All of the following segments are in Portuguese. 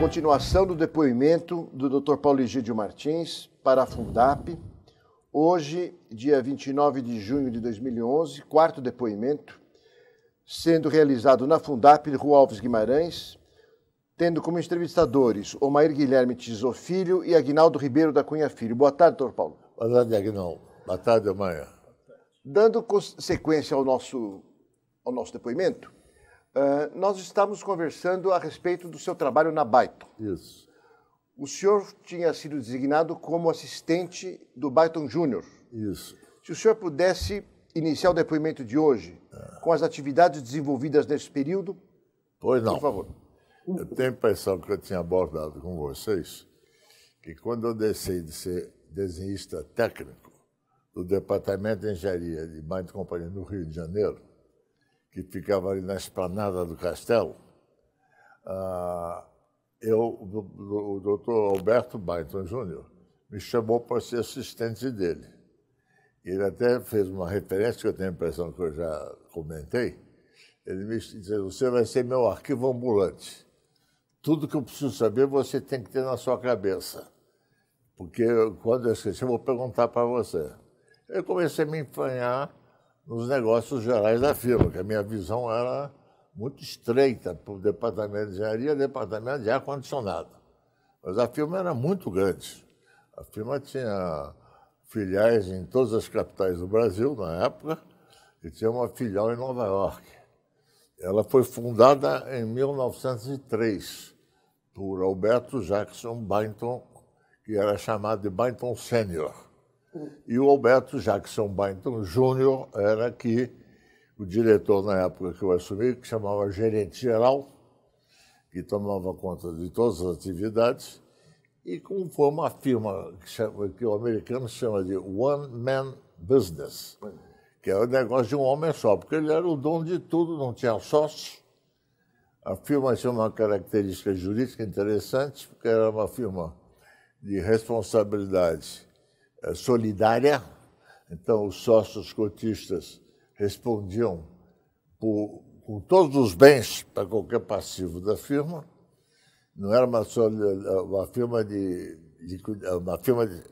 continuação do depoimento do Dr. Paulo Egídio Martins para a Fundap. Hoje, dia 29 de junho de 2011, quarto depoimento, sendo realizado na Fundap de Rua Alves Guimarães, tendo como entrevistadores Omair Guilherme Tisofilho Filho e Agnaldo Ribeiro da Cunha Filho. Boa tarde, doutor Paulo. Boa tarde, Agnaldo. Boa tarde, Omair. Dando sequência ao nosso, ao nosso depoimento, Uh, nós estávamos conversando a respeito do seu trabalho na Byton. Isso. O senhor tinha sido designado como assistente do Byton Júnior. Isso. Se o senhor pudesse iniciar o depoimento de hoje é. com as atividades desenvolvidas nesse período. Pois não. Por favor. Eu tenho a impressão que eu tinha abordado com vocês que quando eu deixei de ser desenhista técnico do Departamento de Engenharia de Banho Companhia no Rio de Janeiro, que ficava ali na esplanada do castelo, ah, eu, o doutor Alberto Baiton Júnior me chamou para ser assistente dele. Ele até fez uma referência que eu tenho a impressão que eu já comentei. Ele me disse, você vai ser meu arquivo ambulante. Tudo que eu preciso saber você tem que ter na sua cabeça. Porque quando eu esqueci, eu vou perguntar para você. Eu comecei a me empanhar nos negócios gerais da firma, que a minha visão era muito estreita para o departamento de engenharia e departamento de ar-condicionado. Mas a firma era muito grande. A firma tinha filiais em todas as capitais do Brasil na época e tinha uma filial em Nova York. Ela foi fundada em 1903 por Alberto Jackson Bainton, que era chamado de Bainton Sênior e o Alberto Jackson Bainton Júnior era que o diretor na época que eu assumi, que chamava gerente geral, que tomava conta de todas as atividades, e como foi uma firma que, chama, que o americano chama de One Man Business, que era o negócio de um homem só, porque ele era o dono de tudo, não tinha sócio. A firma tinha uma característica jurídica interessante, porque era uma firma de responsabilidade eh, solidária. Então, os sócios cotistas respondiam por, com todos os bens para qualquer passivo da firma. Não era uma, uma firma de, de uma firma de,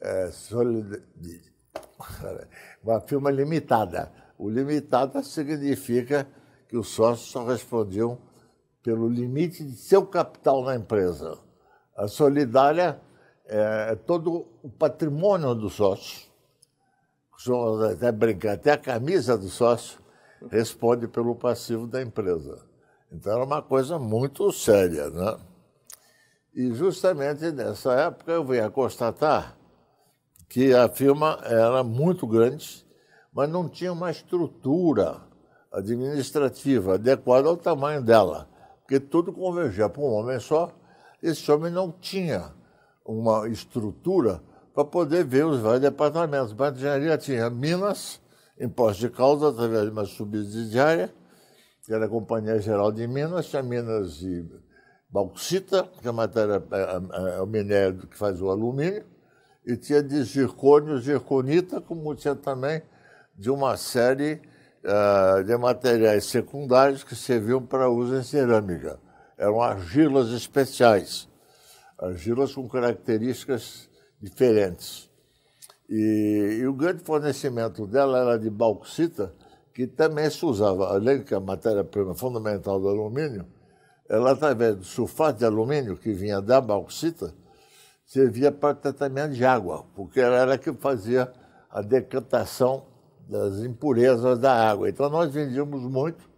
é, de, uma firma limitada. O limitada significa que os sócios só respondiam pelo limite de seu capital na empresa. A solidária é, é, todo o patrimônio do sócio, até brincar, até a camisa do sócio responde pelo passivo da empresa. Então era uma coisa muito séria, né? E justamente nessa época eu a constatar que a firma era muito grande, mas não tinha uma estrutura administrativa adequada ao tamanho dela, porque tudo convergia para um homem só. Esse homem não tinha uma estrutura para poder ver os vários departamentos. Para a engenharia tinha Minas, imposto de causa através de uma subsidiária, que era a Companhia Geral de Minas, tinha Minas e bauxita, que é, a matéria, é, é, é, o minério que faz o alumínio, e tinha de zircônio, zirconita, como tinha também de uma série uh, de materiais secundários que serviam para uso em cerâmica. Eram argilas especiais argilas com características diferentes. E, e, o grande fornecimento dela era de bauxita, que também se usava, além que a matéria-prima fundamental do alumínio, ela, através do sulfato de alumínio que vinha da bauxita, servia para tratamento de água, porque ela era que fazia a decantação das impurezas da água. Então, nós vendíamos muito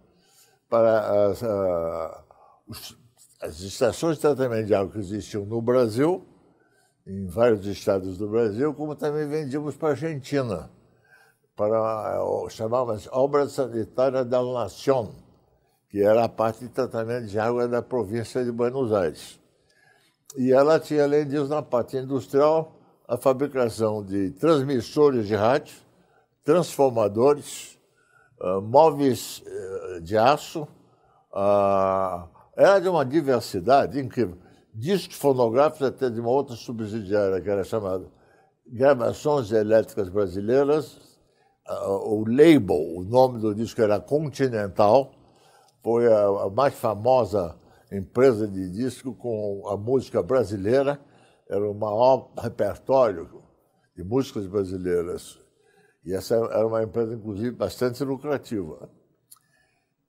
para as, os as estações de tratamento de água que existiam no Brasil, em vários estados do Brasil, como também vendíamos para a Argentina, para eh, chamava-se Obra Sanitária da Nación, que era a parte de tratamento de água da província de Buenos Aires. E ela tinha, além disso, na parte industrial, a fabricação de transmissores de rádio, transformadores, eh, móveis eh, de aço, Uh, era é de uma diversidade incrível. Discos fonográficos até de uma outra subsidiária, que era chamada Gravações Elétricas Brasileiras. O label, o nome do disco era Continental. Foi a mais famosa empresa de disco com a música brasileira. Era o maior repertório de músicas brasileiras. E essa era uma empresa, inclusive, bastante lucrativa.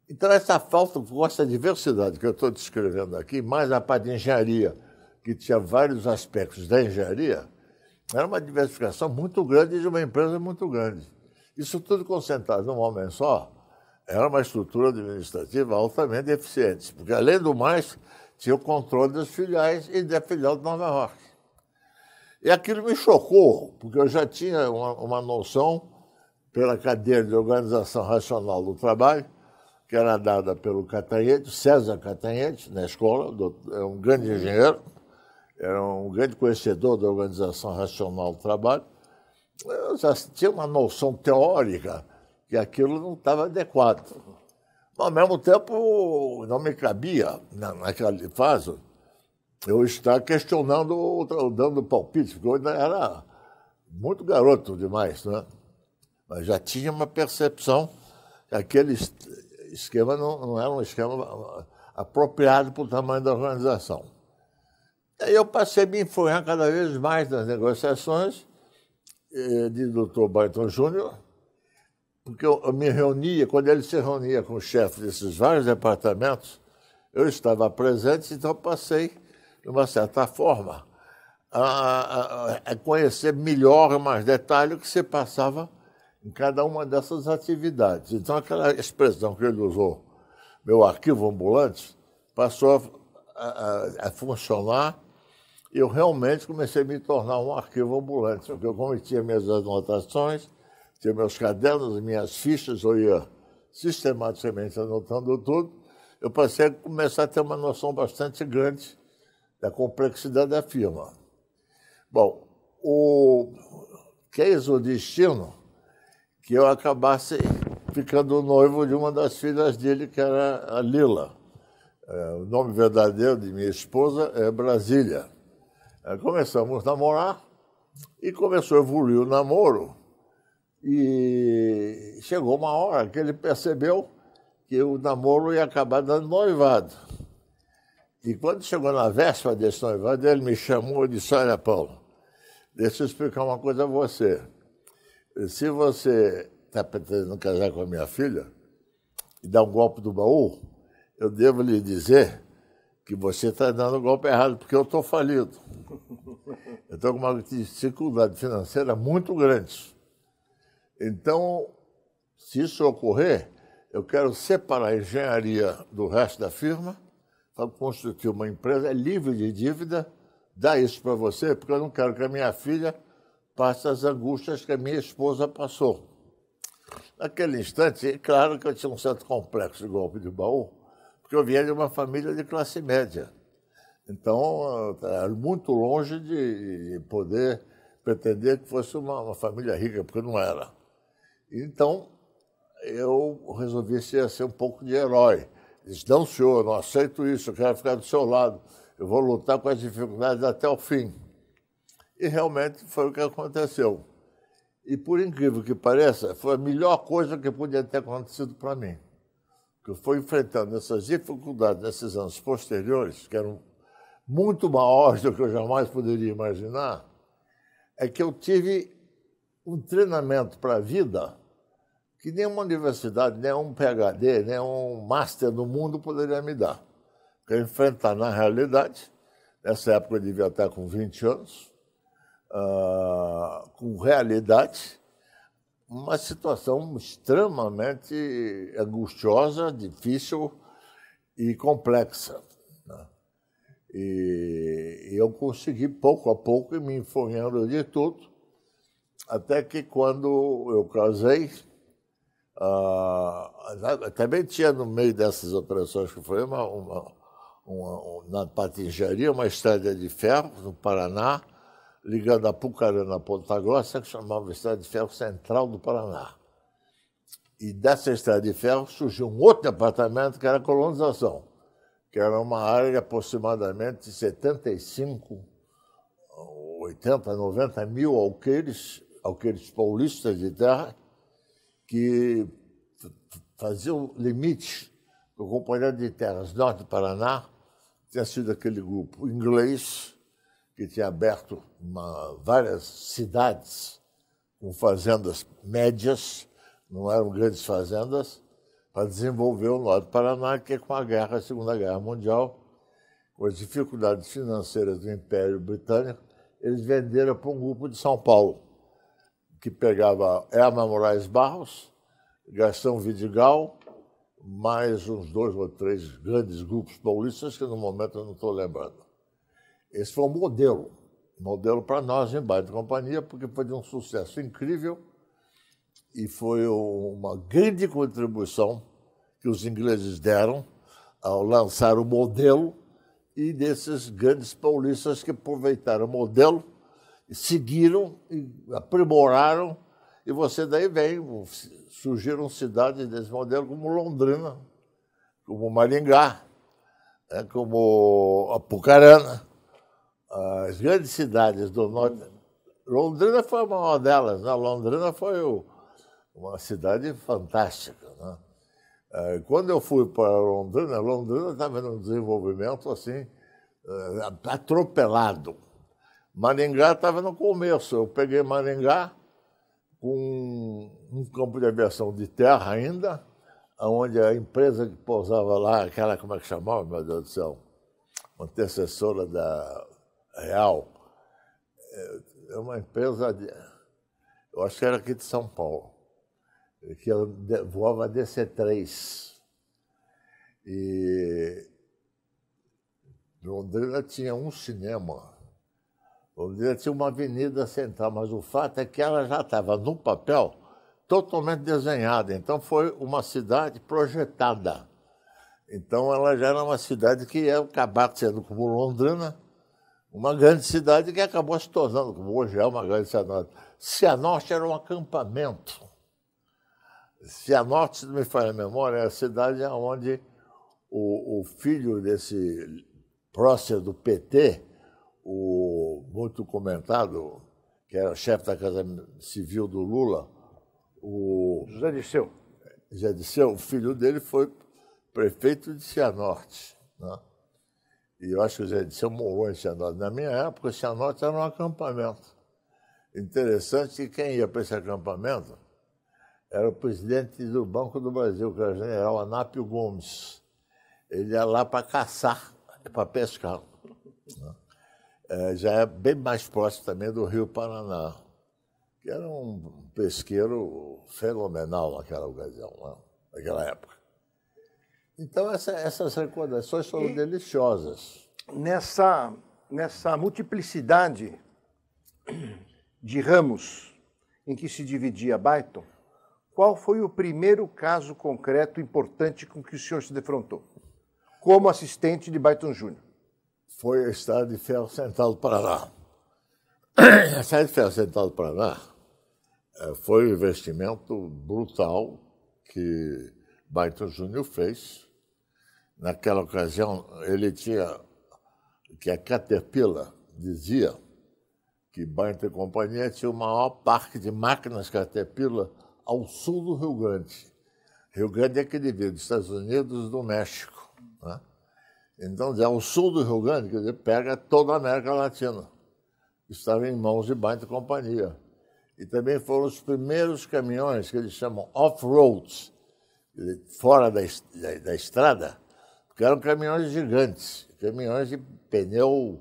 Então, essa falta, essa diversidade que eu estou descrevendo aqui, mais a parte de engenharia, que tinha vários aspectos da engenharia, era uma diversificação muito grande de uma empresa muito grande. Isso tudo concentrado num homem só, era uma estrutura administrativa altamente eficiente, porque, além do mais, tinha o controle das filiais e da filial de Nova York. E aquilo me chocou, porque eu já tinha uma, uma noção, pela cadeia de organização racional do trabalho, que era dada pelo Catanhete, César Catanhete, na escola, é um grande engenheiro, era um grande conhecedor da organização racional do trabalho. Eu já tinha uma noção teórica que aquilo não estava adequado. Mas, ao mesmo tempo, não me cabia, naquela fase, eu estar questionando, dando palpite, porque eu ainda era muito garoto demais, né? mas já tinha uma percepção que aqueles esquema não, não era um esquema ah, ah, apropriado para o tamanho da organização. Aí eu passei a me enfocar cada vez mais nas negociações eh, de Dr. Barton Júnior, porque eu, eu, me reunia, quando ele se reunia com o chefe desses vários departamentos, eu estava presente, então passei, de uma certa forma, a, a, a conhecer melhor, mais detalhe, o que se passava em cada uma dessas atividades. Então, aquela expressão que ele usou, meu arquivo ambulante, passou a, a, a funcionar e eu realmente comecei a me tornar um arquivo ambulante, porque eu cometia minhas anotações, tinha meus cadernos, minhas fichas, eu ia sistematicamente anotando tudo. Eu passei a começar a ter uma noção bastante grande da complexidade da firma. Bom, o que é isso? o destino que eu acabasse ficando noivo de uma das filhas dele, que era a Lila. É, o nome verdadeiro de minha esposa é Brasília. É, começamos a namorar e começou a evoluir o namoro. E chegou uma hora que ele percebeu que o namoro ia acabar dando noivado. E quando chegou na véspera desse noivado, ele me chamou e disse: Olha, Paulo, deixa eu explicar uma coisa a você se você está pretendendo casar com a minha filha e dar um golpe do baú, eu devo lhe dizer que você está dando o um golpe errado, porque eu estou falido. Eu estou com uma dificuldade financeira muito grande. Então, se isso ocorrer, eu quero separar a engenharia do resto da firma para construir uma empresa livre de dívida, dar isso para você, porque eu não quero que a minha filha passa as angústias que a minha esposa passou. Naquele instante, claro que eu tinha um certo complexo de golpe de baú, porque eu vinha de uma família de classe média. Então, era muito longe de poder pretender que fosse uma, uma família rica, porque não era. Então, eu resolvi ser, ser um pouco de herói. Diz: não, senhor, não aceito isso, eu quero ficar do seu lado. Eu vou lutar com as dificuldades até o fim. E realmente foi o que aconteceu. E por incrível que pareça, foi a melhor coisa que podia ter acontecido para mim. Que eu fui enfrentando essas dificuldades nesses anos posteriores, que eram muito maiores do que eu jamais poderia imaginar, é que eu tive um treinamento para a vida que nenhuma universidade, nenhum PhD, nenhum master no mundo poderia me dar. Porque enfrentar na realidade, nessa época eu devia estar com 20 anos, ah, com realidade uma situação extremamente angustiosa, difícil e complexa. Né? E eu consegui, pouco a pouco, ir me informando de tudo, até que quando eu casei, ah, também tinha no meio dessas operações que foi uma, uma, uma, uma na patinjaria, uma estrada de ferro no Paraná, ligando Pucarana a Ponta Grossa, que chamava Estrada de Ferro Central do Paraná. E dessa Estrada de Ferro surgiu um outro departamento que era colonização, que era uma área de aproximadamente 75, 80, 90 mil alqueires, alqueires paulistas de terra, que faziam limite com a Companhia de Terras Norte do Paraná, tinha sido aquele grupo inglês, que tinha aberto uma, várias cidades com fazendas médias, não eram grandes fazendas, para desenvolver o norte do Paraná, que é com a guerra, a Segunda Guerra Mundial, com as dificuldades financeiras do Império Britânico, eles venderam para um grupo de São Paulo, que pegava Erma Moraes Barros, Gastão Vidigal, mais uns dois ou três grandes grupos paulistas que no momento eu não estou lembrando. Esse foi um modelo, modelo para nós em de Companhia, porque foi de um sucesso incrível e foi uma grande contribuição que os ingleses deram ao lançar o modelo e desses grandes paulistas que aproveitaram o modelo, seguiram e aprimoraram e você daí vem, surgiram cidades desse modelo como Londrina, como Maringá, né, como Apucarana, as grandes cidades do norte. Londrina foi uma delas, né? Londrina foi o, uma cidade fantástica. Né? É, quando eu fui para Londrina, Londrina estava um desenvolvimento assim, é, atropelado. Maringá estava no começo. Eu peguei Maringá com um campo de aviação de terra ainda, onde a empresa que pousava lá, aquela, como é que chamava, meu Deus do céu? antecessora da real. É, é uma empresa, de, eu acho que era aqui de São Paulo, que eu voava DC-3. E Londrina tinha um cinema. Londrina tinha uma avenida central, mas o fato é que ela já estava no papel totalmente desenhada. Então foi uma cidade projetada. Então ela já era uma cidade que ia acabar sendo como Londrina, uma grande cidade que acabou se tornando, como hoje é uma grande cidade. Cianorte era um acampamento. Cianorte, se não me falha a memória, é a cidade onde o, o filho desse prócer do PT, o muito comentado, que era chefe da Casa Civil do Lula, o. José Disseu. José Disseu, o filho dele foi prefeito de Cianorte. Né? E eu acho que o Zé Dirceu morou em Cianorte. Na minha época, Cianorte era um acampamento. Interessante que quem ia para esse acampamento era o presidente do Banco do Brasil, que era o general Anápio Gomes. Ele ia lá para caçar, para pescar. Né? É, já é bem mais próximo também do Rio Paraná, que era um pesqueiro fenomenal naquela ocasião, né? naquela época. Então, essa, essas recordações foram e deliciosas. Nessa, nessa multiplicidade de ramos em que se dividia Byton, qual foi o primeiro caso concreto importante com que o senhor se defrontou? Como assistente de Byton Júnior? Foi a Estrada de Ferro Central do Paraná. A Estrada de Ferro Central do Paraná eh, foi um investimento brutal que Byton Júnior fez naquela ocasião, ele tinha que a Caterpillar dizia que Bainter Companhia tinha o maior parque de máquinas Caterpillar ao sul do Rio Grande. Rio Grande é aquele veio dos Estados Unidos do México. Né? Então, ao sul do Rio Grande, quer dizer, pega toda a América Latina. Estava em mãos de Bainter Companhia. E também foram os primeiros caminhões que eles chamam off-roads, fora da, da, da estrada, porque eram caminhões gigantes, caminhões de pneu.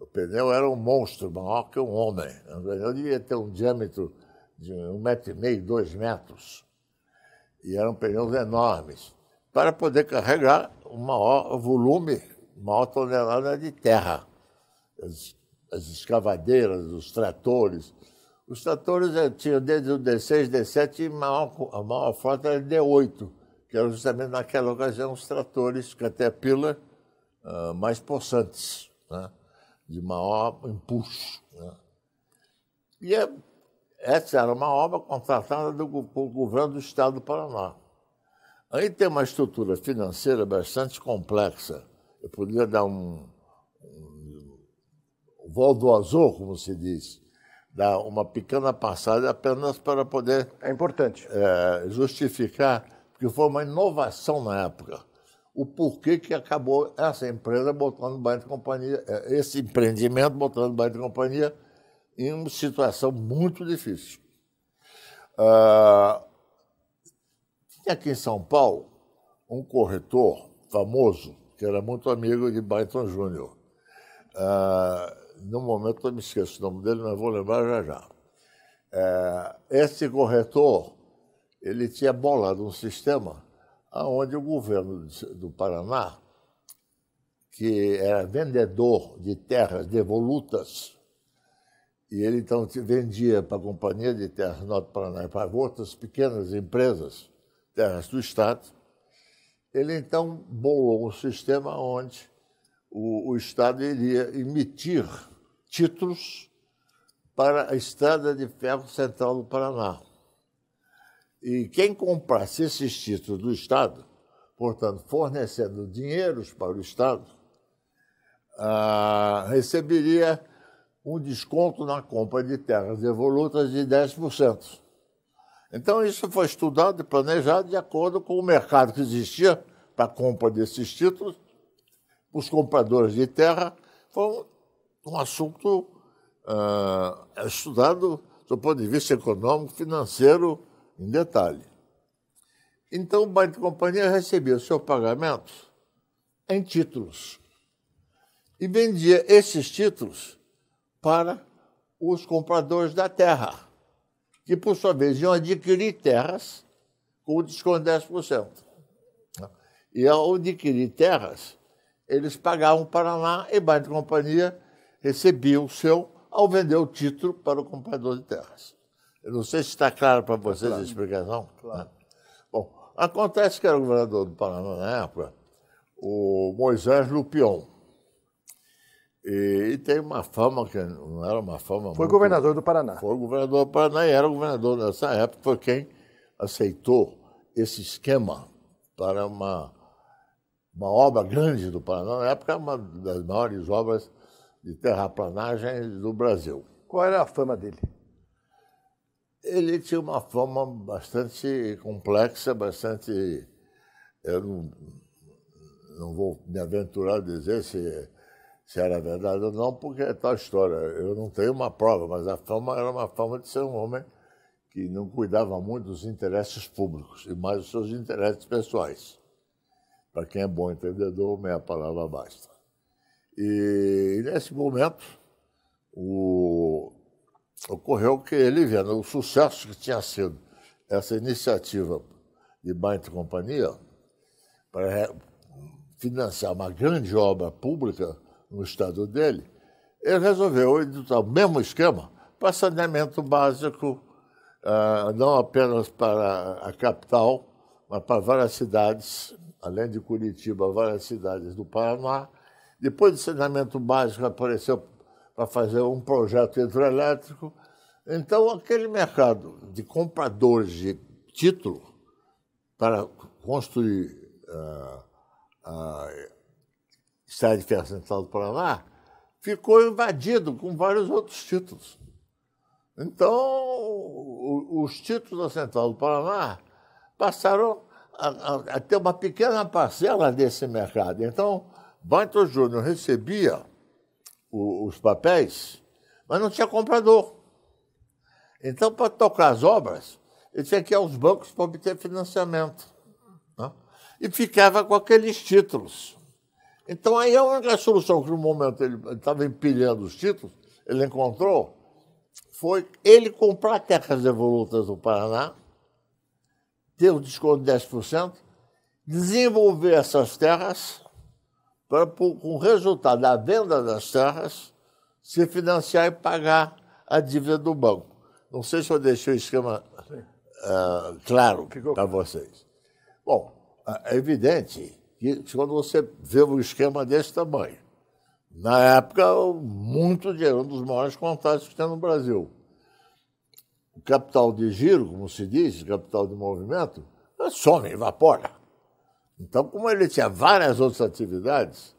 O pneu era um monstro, maior que um homem. O pneu devia ter um diâmetro de um metro e meio, dois metros. E eram pneus enormes, para poder carregar o maior volume, maior tonelada de terra. As, as escavadeiras, os tratores. Os tratores eh, tinham desde o D6, D7 e maior, a maior frota era D8 que eram justamente naquela ocasião os tratores Caterpillar uh, ah, mais possantes, né? de maior impulso. Né? E é, essa era uma obra contratada do, pelo governo do estado do Paraná. Aí tem uma estrutura financeira bastante complexa. Eu podia dar um, um, voo do azul, como se diz, dar uma pequena passada apenas para poder. É importante. É, justificar porque foi uma inovação na época, o porquê que acabou essa empresa botando banho de companhia, é, esse empreendimento botando banho de companhia em uma situação muito difícil. Ah, tinha aqui em São Paulo um corretor famoso, que era muito amigo de Byton Júnior. Ah, no momento eu me esqueço o nome dele, mas vou lembrar já já. Ah, esse corretor ele tinha bolado um sistema onde o governo do Paraná, que era vendedor de terras devolutas, e ele então vendia para a Companhia de Terras do Norte Paraná e para outras pequenas empresas, terras do Estado, ele então bolou um sistema onde o, o Estado iria emitir títulos para a estrada de ferro central do Paraná. E quem comprasse esses títulos do Estado, portanto, fornecendo dinheiros para o Estado, ah, receberia um desconto na compra de terras evolutas de 10%. Então, isso foi estudado e planejado de acordo com o mercado que existia para a compra desses títulos. Os compradores de terra foi um assunto ah, estudado do ponto de vista econômico, financeiro, em detalhe. Então, o banco de companhia recebia o seu pagamento em títulos e vendia esses títulos para os compradores da terra, que, por sua vez, iam adquirir terras com desconto de 10%. E, ao adquirir terras, eles pagavam para lá e o banco de companhia recebia o seu ao vender o título para o comprador de terras. Eu não sei se está claro para vocês claro. a explicação. Claro. Né? Bom, acontece que era governador do Paraná na época, o Moisés Lupion. E, e, tem uma fama que não era uma fama. Foi muito... governador do Paraná. Foi governador do Paraná e era governador nessa época, foi quem aceitou esse esquema para uma, uma obra grande do Paraná, na época uma das maiores obras de terraplanagem do Brasil. Qual era a fama dele? Ele tinha uma fama bastante complexa, bastante. Eu não, não vou me aventurar a dizer se, se era verdade ou não, porque é tal história. Eu não tenho uma prova, mas a fama era uma fama de ser um homem que não cuidava muito dos interesses públicos e mais dos seus interesses pessoais. Para quem é bom entendedor, meia palavra basta. E nesse momento, o ocorreu que ele, vendo o sucesso que tinha sido essa iniciativa de Bainte Companhia para financiar uma grande obra pública no estado dele, ele resolveu editar o mesmo esquema para saneamento básico, ah, não apenas para a capital, mas para várias cidades, além de Curitiba, várias cidades do Paraná. Depois do saneamento básico apareceu para fazer um projeto hidrelétrico. Então, aquele mercado de compradores de título para construir ah, a, a Ferro de Central do Paraná ficou invadido com vários outros títulos. Então, os títulos da Central do Paraná passaram a, a, a ter uma pequena parcela desse mercado. Então, Bantos Júnior recebia o, os papéis, mas não tinha comprador. Então, para tocar as obras, ele tinha que ir aos bancos para obter financiamento. Né? E ficava com aqueles títulos. Então, aí é a única solução que no momento ele estava empilhando os títulos, ele encontrou, foi ele comprar terras devolutas do Paraná, ter o desconto de 10%, desenvolver essas terras para, com o resultado da venda das terras, se financiar e pagar a dívida do banco. Não sei se eu deixei o esquema uh, claro para vocês. Bom, ah, é evidente que quando você vê um esquema desse tamanho, na época, muito dinheiro, um dos maiores contatos que tem no Brasil. O capital de giro, como se diz, capital de movimento, é, some, evapora. Então, como ele tinha várias outras atividades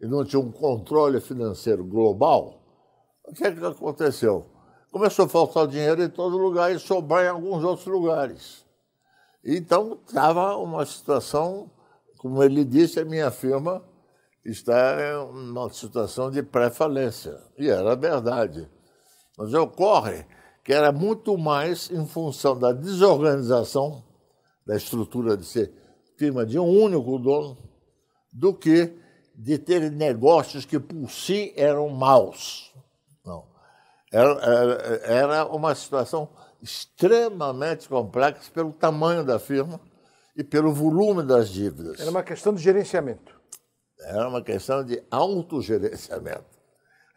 e não tinha um controle financeiro global, o que, é que aconteceu? Começou a faltar dinheiro em todo lugar e sobrar em alguns outros lugares. Então, estava uma situação, como ele disse, a minha firma está em uma situação de pré-falência. E era verdade. Mas ocorre que era muito mais em função da desorganização da estrutura de ser firma de um único dono do que de ter negócios que por si eram maus. Não. Era, era uma situação extremamente complexa pelo tamanho da firma e pelo volume das dívidas. Era uma questão de gerenciamento. Era uma questão de autogerenciamento.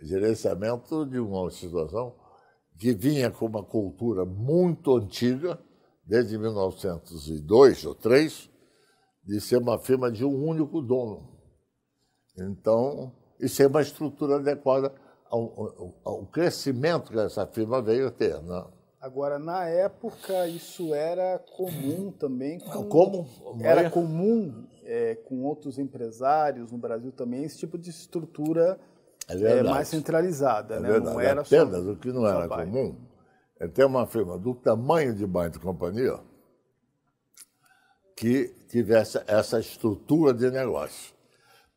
Gerenciamento de uma situação que vinha com uma cultura muito antiga, desde 1902 ou 3, de ser uma firma de um único dono. Então, isso é uma estrutura adequada ao, ao, ao crescimento que essa firma veio a ter. Né? Agora, na época, isso era comum também. Com, Como? Era comum é, com outros empresários no Brasil também, esse tipo de estrutura é, é mais centralizada. É né? Não era Apenas só, o que não era comum é ter uma firma do tamanho de de Companhia, que tivesse essa estrutura de negócio.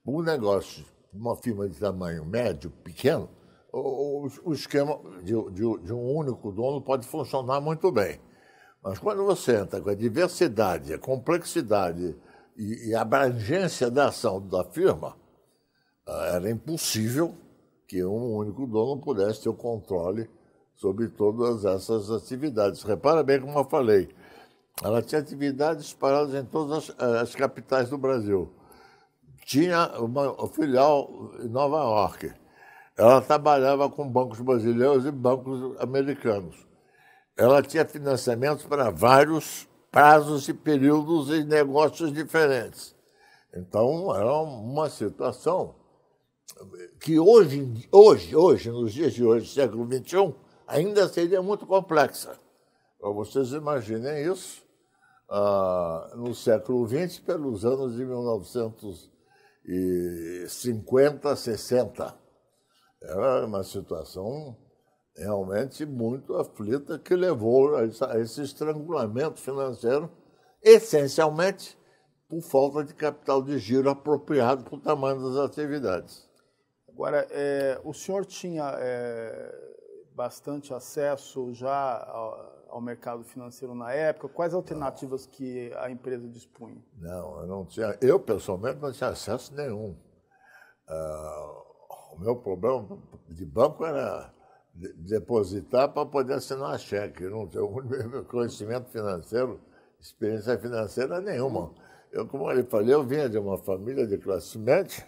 Um negócio, uma firma de tamanho médio, pequeno, o, o esquema de, de, de, um único dono pode funcionar muito bem. Mas quando você entra com a diversidade, a complexidade e, e a abrangência da ação da firma, ah, era impossível que um único dono pudesse ter o controle sobre todas essas atividades. Repara bem como eu falei, ela tinha atividades espalhadas em todas as, eh, as capitais do Brasil. Tinha uma filial em Nova York. Ela trabalhava com bancos brasileiros e bancos americanos. Ela tinha financiamentos para vários prazos e períodos e negócios diferentes. Então, era uma situação que hoje, hoje, hoje, nos dias de hoje, século XXI, ainda seria muito complexa. vocês imaginem isso no século XX, pelos anos de 1950, 60. Era uma situação realmente muito aflita que levou a esse estrangulamento financeiro, essencialmente por falta de capital de giro apropriado para o tamanho das atividades. Agora, é, o senhor tinha é, bastante acesso já ao mercado financeiro na época? Quais alternativas não. que a empresa dispunha? Não, eu não tinha. Eu pessoalmente não tinha acesso nenhum. Uh, o meu problema de banco era depositar para poder assinar cheque. Eu não tenho conhecimento financeiro, experiência financeira nenhuma. Eu, como ele falou, eu vinha de uma família de classe média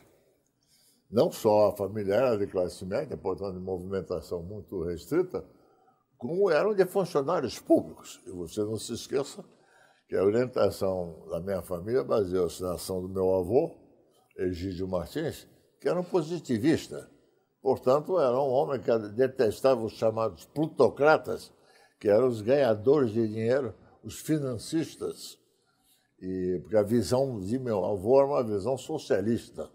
não só a familiar de classe média, portanto, de movimentação muito restrita, como eram de funcionários públicos. E você não se esqueça que a orientação da minha família baseou-se na ação do meu avô, Egídio Martins, que era um positivista. Portanto, era um homem que detestava os chamados plutocratas, que eram os ganhadores de dinheiro, os financistas. E, porque a visão de meu avô era uma visão socialista.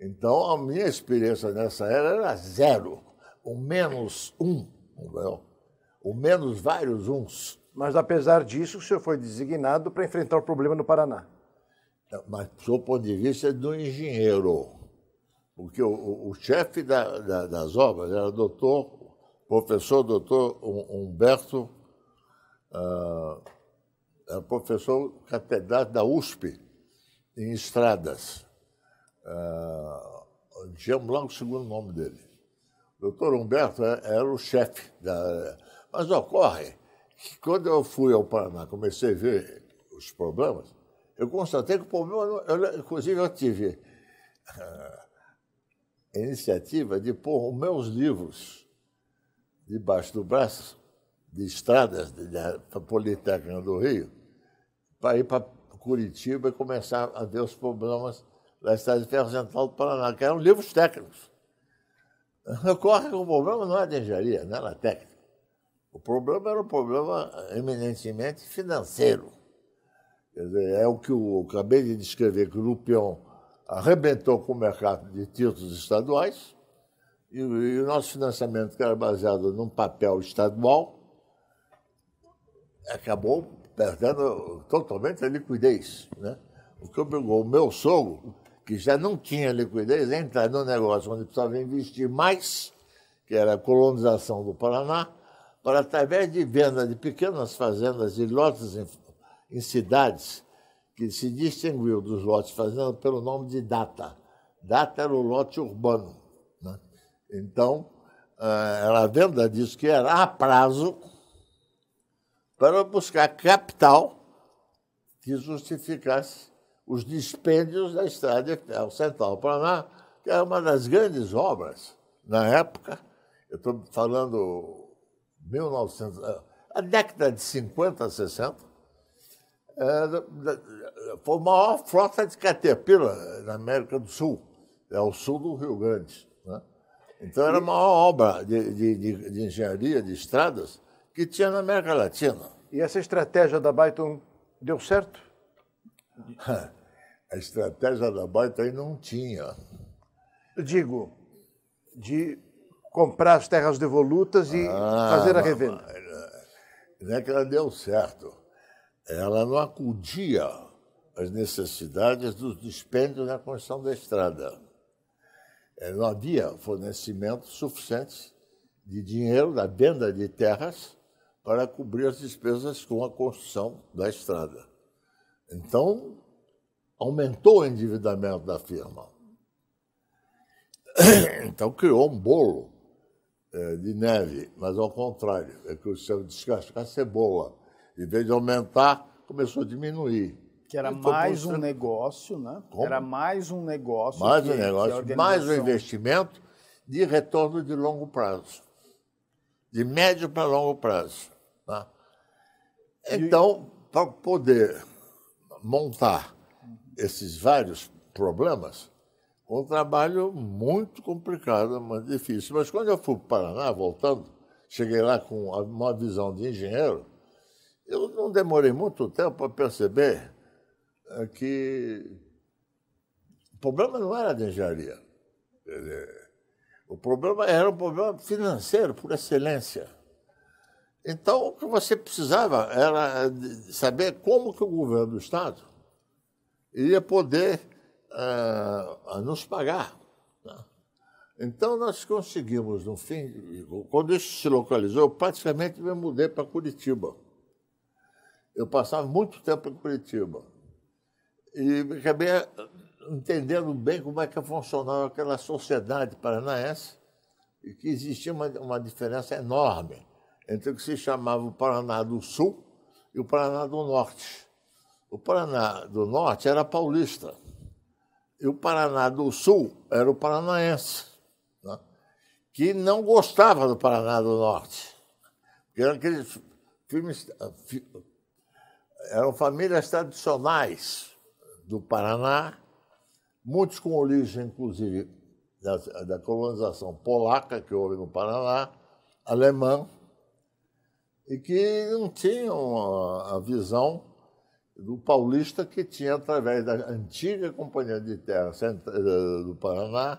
Então, a minha experiência nessa era era zero. O menos um, o menos vários uns. Mas, apesar disso, o senhor foi designado para enfrentar o problema no Paraná. Mas, do ponto de vista é do engenheiro, porque o, o, o chefe da, da, das obras era o doutor, professor doutor Humberto, uh, era professor catedrático da USP, em estradas. Ah, Jean Blanc, segundo o nome dele. O doutor Humberto é, era o chefe da. Mas ocorre que quando eu fui ao Paraná, comecei a ver os problemas, eu constatei que o problema. Eu, inclusive, eu tive ah, a iniciativa de pôr os meus livros debaixo do braço, de estradas da Politécnica do Rio, para ir para Curitiba e começar a ver os problemas da Cidade de Ferro Central do Paraná, que eram livros técnicos. Ocorre que o problema não era é de engenharia, não era técnica. O problema era um problema eh, eminentemente financeiro. Dizer, é o que eu acabei de descrever, que o Lupion arrebentou com o mercado de títulos estaduais, e, e o nosso financiamento, que era baseado num papel estadual, acabou perdendo totalmente a liquidez. Né? O que obrigou o meu sogro que já não tinha liquidez, entrar no negócio onde precisava investir mais, que era a colonização do Paraná, para, através de venda de pequenas fazendas e lotes em, em cidades, que se distinguiu dos lotes fazendas pelo nome de data. Data era o lote urbano. Né? Então, eh, era a venda disso que era a prazo para buscar capital que justificasse os dispêndios da estrada ao Central Paraná, que era é uma das grandes obras na época. Eu estou falando 1900, eh, a década de 50, 60. É, foi a maior frota de caterpillar na América do Sul, ao é sul do Rio Grande. Né? Então, era a maior obra de, de, de, de engenharia de estradas que tinha na América Latina. E essa estratégia da Byton deu certo? a estratégia da Baita aí não tinha. Eu digo, de comprar as terras devolutas e ah, fazer a revenda. Não é que ela deu certo. Ela não acudia às necessidades dos dispêndios na construção da estrada. É, não havia fornecimento suficiente de dinheiro da venda de terras para cobrir as despesas com a construção da estrada. Então, aumentou o endividamento da firma. Então criou um bolo é, de neve, mas ao contrário, é que o seu descascar cebola, em vez de aumentar, começou a diminuir. Que era então, mais um negócio, né? Como? Era mais um negócio. Mais um negócio, mais um investimento de retorno de longo prazo, de médio para longo prazo. Né? Então, para poder montar esses vários problemas, um trabalho muito complicado, mas difícil. Mas quando eu fui para o Paraná, voltando, cheguei lá com uma visão de engenheiro, eu não demorei muito tempo para perceber eh, que o problema não era de engenharia. O problema era um problema financeiro, por excelência. Então, o que você precisava era saber como que o governo do Estado ia poder uh, nos pagar. Né? Então, nós conseguimos, no fim, quando isso se localizou, eu praticamente me mudei para Curitiba. Eu passava muito tempo em Curitiba. E acabei ah, entendendo bem como é que funcionava aquela sociedade paranaense e que existia uma, uma diferença enorme entre o que se chamava o Paraná do Sul e o Paraná do Norte. O Paraná do Norte era paulista e o Paraná do Sul era o paranaense, né? que não gostava do Paraná do Norte. eram aqueles filmes. Ah, eram famílias tradicionais do Paraná, muitos com origem, inclusive, da, da colonização polaca que houve no Paraná, alemã, e que não tinham a visão do paulista que tinha, através da antiga Companhia de Terra eh, do Paraná,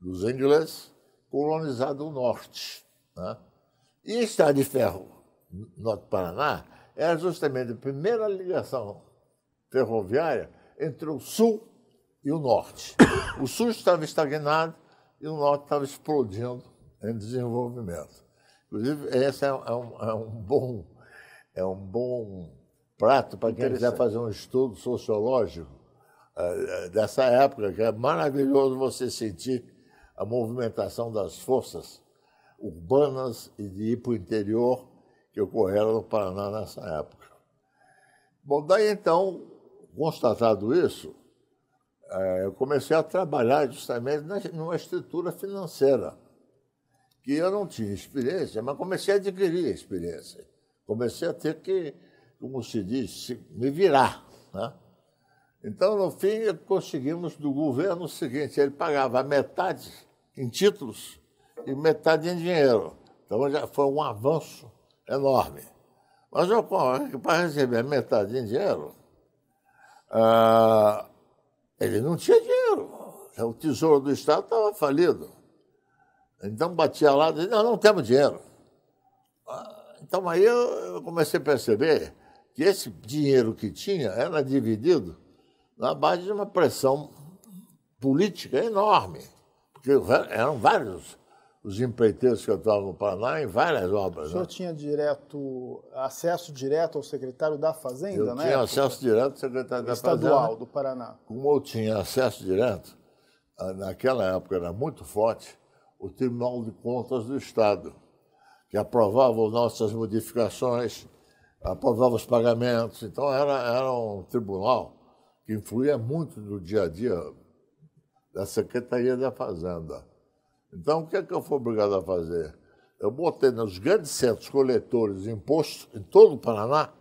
dos ingleses, colonizado o norte. Né? E a Estrada de Ferro, Norte Paraná, era justamente a primeira ligação ferroviária entre o sul e o norte. O sul estava estagnado e o norte estava explodindo em desenvolvimento. Inclusive, esse é um, é um é bom. É um bom Prato, para quem quiser fazer um estudo sociológico uh, dessa época, que é maravilhoso você sentir a movimentação das forças urbanas e de ir para o interior que ocorreram no Paraná nessa época. Bom, daí então, constatado isso, eh, eu comecei a trabalhar justamente numa estrutura financeira, que eu não tinha experiência, mas comecei a adquirir experiência. Comecei a ter que como se diz, me virar. Né? Então, no fim, conseguimos do governo o seguinte: ele pagava metade em títulos e metade em dinheiro. Então, já foi um avanço enorme. Mas que para receber metade em dinheiro, ah, ele não tinha dinheiro. O tesouro do Estado estava falido. Então batia lá e dizia, não, não temos dinheiro. Ah, então aí eu comecei a perceber que esse dinheiro que tinha era dividido na base de uma pressão política enorme, porque eram vários os empreiteiros que atuavam no Paraná em várias obras. O senhor né? tinha direto, acesso direto ao secretário da Fazenda, eu né? Eu tinha acesso direto ao secretário da Estadual, Fazenda. Estadual, do Paraná. Como eu tinha acesso direto, ah, naquela época era muito forte o Tribunal de Contas do Estado, que aprovava nossas modificações, aprovava os pagamentos. Então, era, era um tribunal que influía muito no dia a dia da Secretaria da Fazenda. Então, o que, é que eu fui obrigado a fazer? Eu botei nos grandes centros coletores de impostos, em todo o Paraná,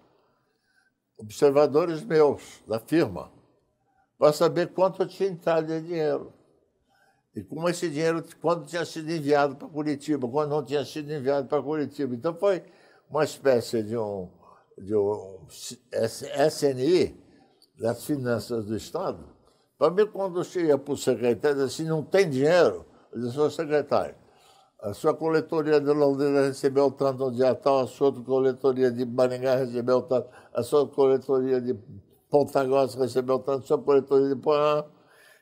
observadores meus, da firma, para saber quanto eu tinha entrado de dinheiro. E como esse dinheiro, quando tinha sido enviado para Curitiba, quando não tinha sido enviado para Curitiba. Então, foi uma espécie de um, de um SNI das Finanças do Estado, para mim, quando chega para o secretário, assim, não tem dinheiro, eu disse, senhor secretário, a sua coletoria de Londrina recebeu tanto de tal, a sua coletoria de Maringá recebeu tanto, a sua coletoria de Ponta Grossa recebeu tanto, a sua coletoria de Poá.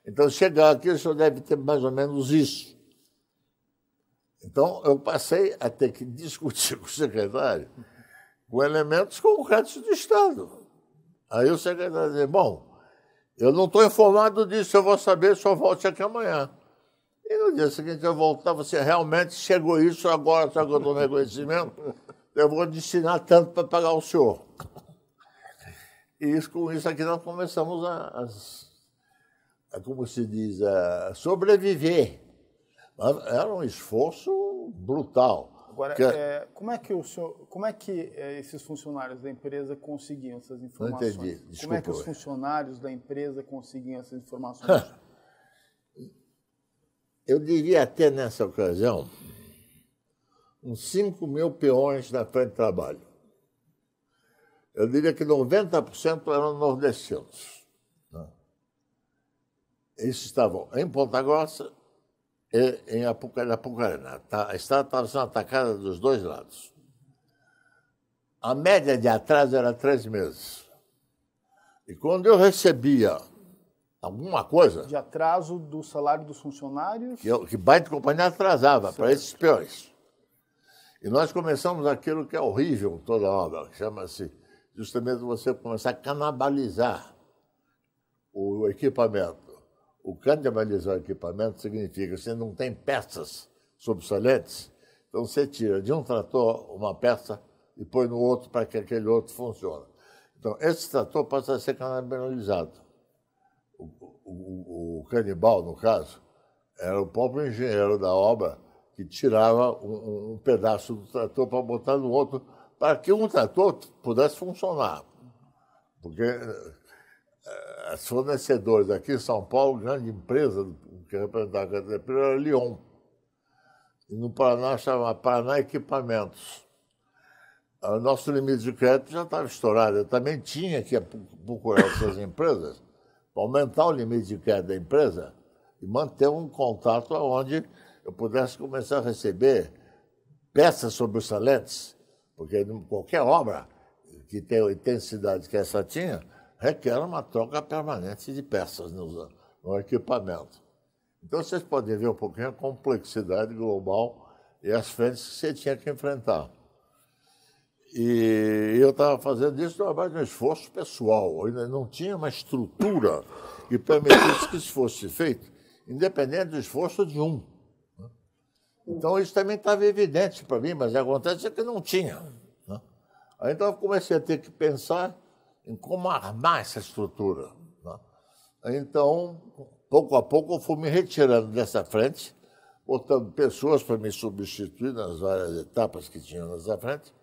Então, chegar aqui, o senhor deve ter mais ou menos isso. Então, eu passei a ter que discutir com o secretário com elementos concretos do Estado. Aí o secretário diz, bom, eu não estou informado disso, eu vou saber, só volte aqui amanhã. E no dia seguinte eu voltar, você realmente chegou isso agora, só que eu estou no reconhecimento, eu vou destinar tanto para pagar o senhor. E isso, com isso aqui nós começamos a, a, a como se diz, a sobreviver. Era um esforço brutal. Agora, é, como é que o senhor, como é que é, esses funcionários da empresa conseguiam essas informações? Não entendi. Desculpa, como é que os funcionários da empresa conseguiam essas informações? Eu diria até nessa ocasião uns 5 mil peões na frente de trabalho. Eu diria que 90% eram nordestinos. Né? Eles estavam em Ponta Grossa, é, em Apucarana. Tá? A estrada estava sendo atacada dos dois lados. A média de atraso era três meses. E quando eu recebia alguma coisa. De atraso do salário dos funcionários? Que, que baita companhia atrasava para esses peões. E nós começamos aquilo que é horrível toda a obra, que chama-se justamente você começar a canibalizar o equipamento. O canibalizar o equipamento significa que você não tem peças sobressalentes, então você tira de um trator uma peça e põe no outro para que aquele outro funcione. Então, esse trator passa a ser canibalizado. O, o, o canibal, no caso, era o próprio engenheiro da obra que tirava um, um pedaço do trator para botar no outro, para que um trator pudesse funcionar. Porque é, os fornecedores aqui em São Paulo, grande empresa que representava a Caterpillar era é Lyon. E no Paraná chamava Paraná Equipamentos. É, o nosso limite de crédito já estava estourado. Eu também tinha que procurar essas empresas para aumentar o limite de crédito da empresa e manter um contato onde eu pudesse começar a receber peças sobre os salentes, porque qualquer obra que a intensidade que essa tinha, requer uma troca permanente de peças no, no equipamento. Então vocês podem ver um pouquinho a complexidade global e as frentes que você tinha que enfrentar. E eu estava fazendo isso trabalho de um esforço pessoal. Eu ainda não tinha uma estrutura que permitisse que isso fosse feito, independente do esforço de um. Né? Então isso também estava evidente para mim, mas acontece é que não tinha. Né? Aí Então eu comecei a ter que pensar em como armar essa estrutura. Né? Então, pouco a pouco, eu fui me retirando dessa frente, botando pessoas para me substituir nas várias etapas que tinha nessa frente,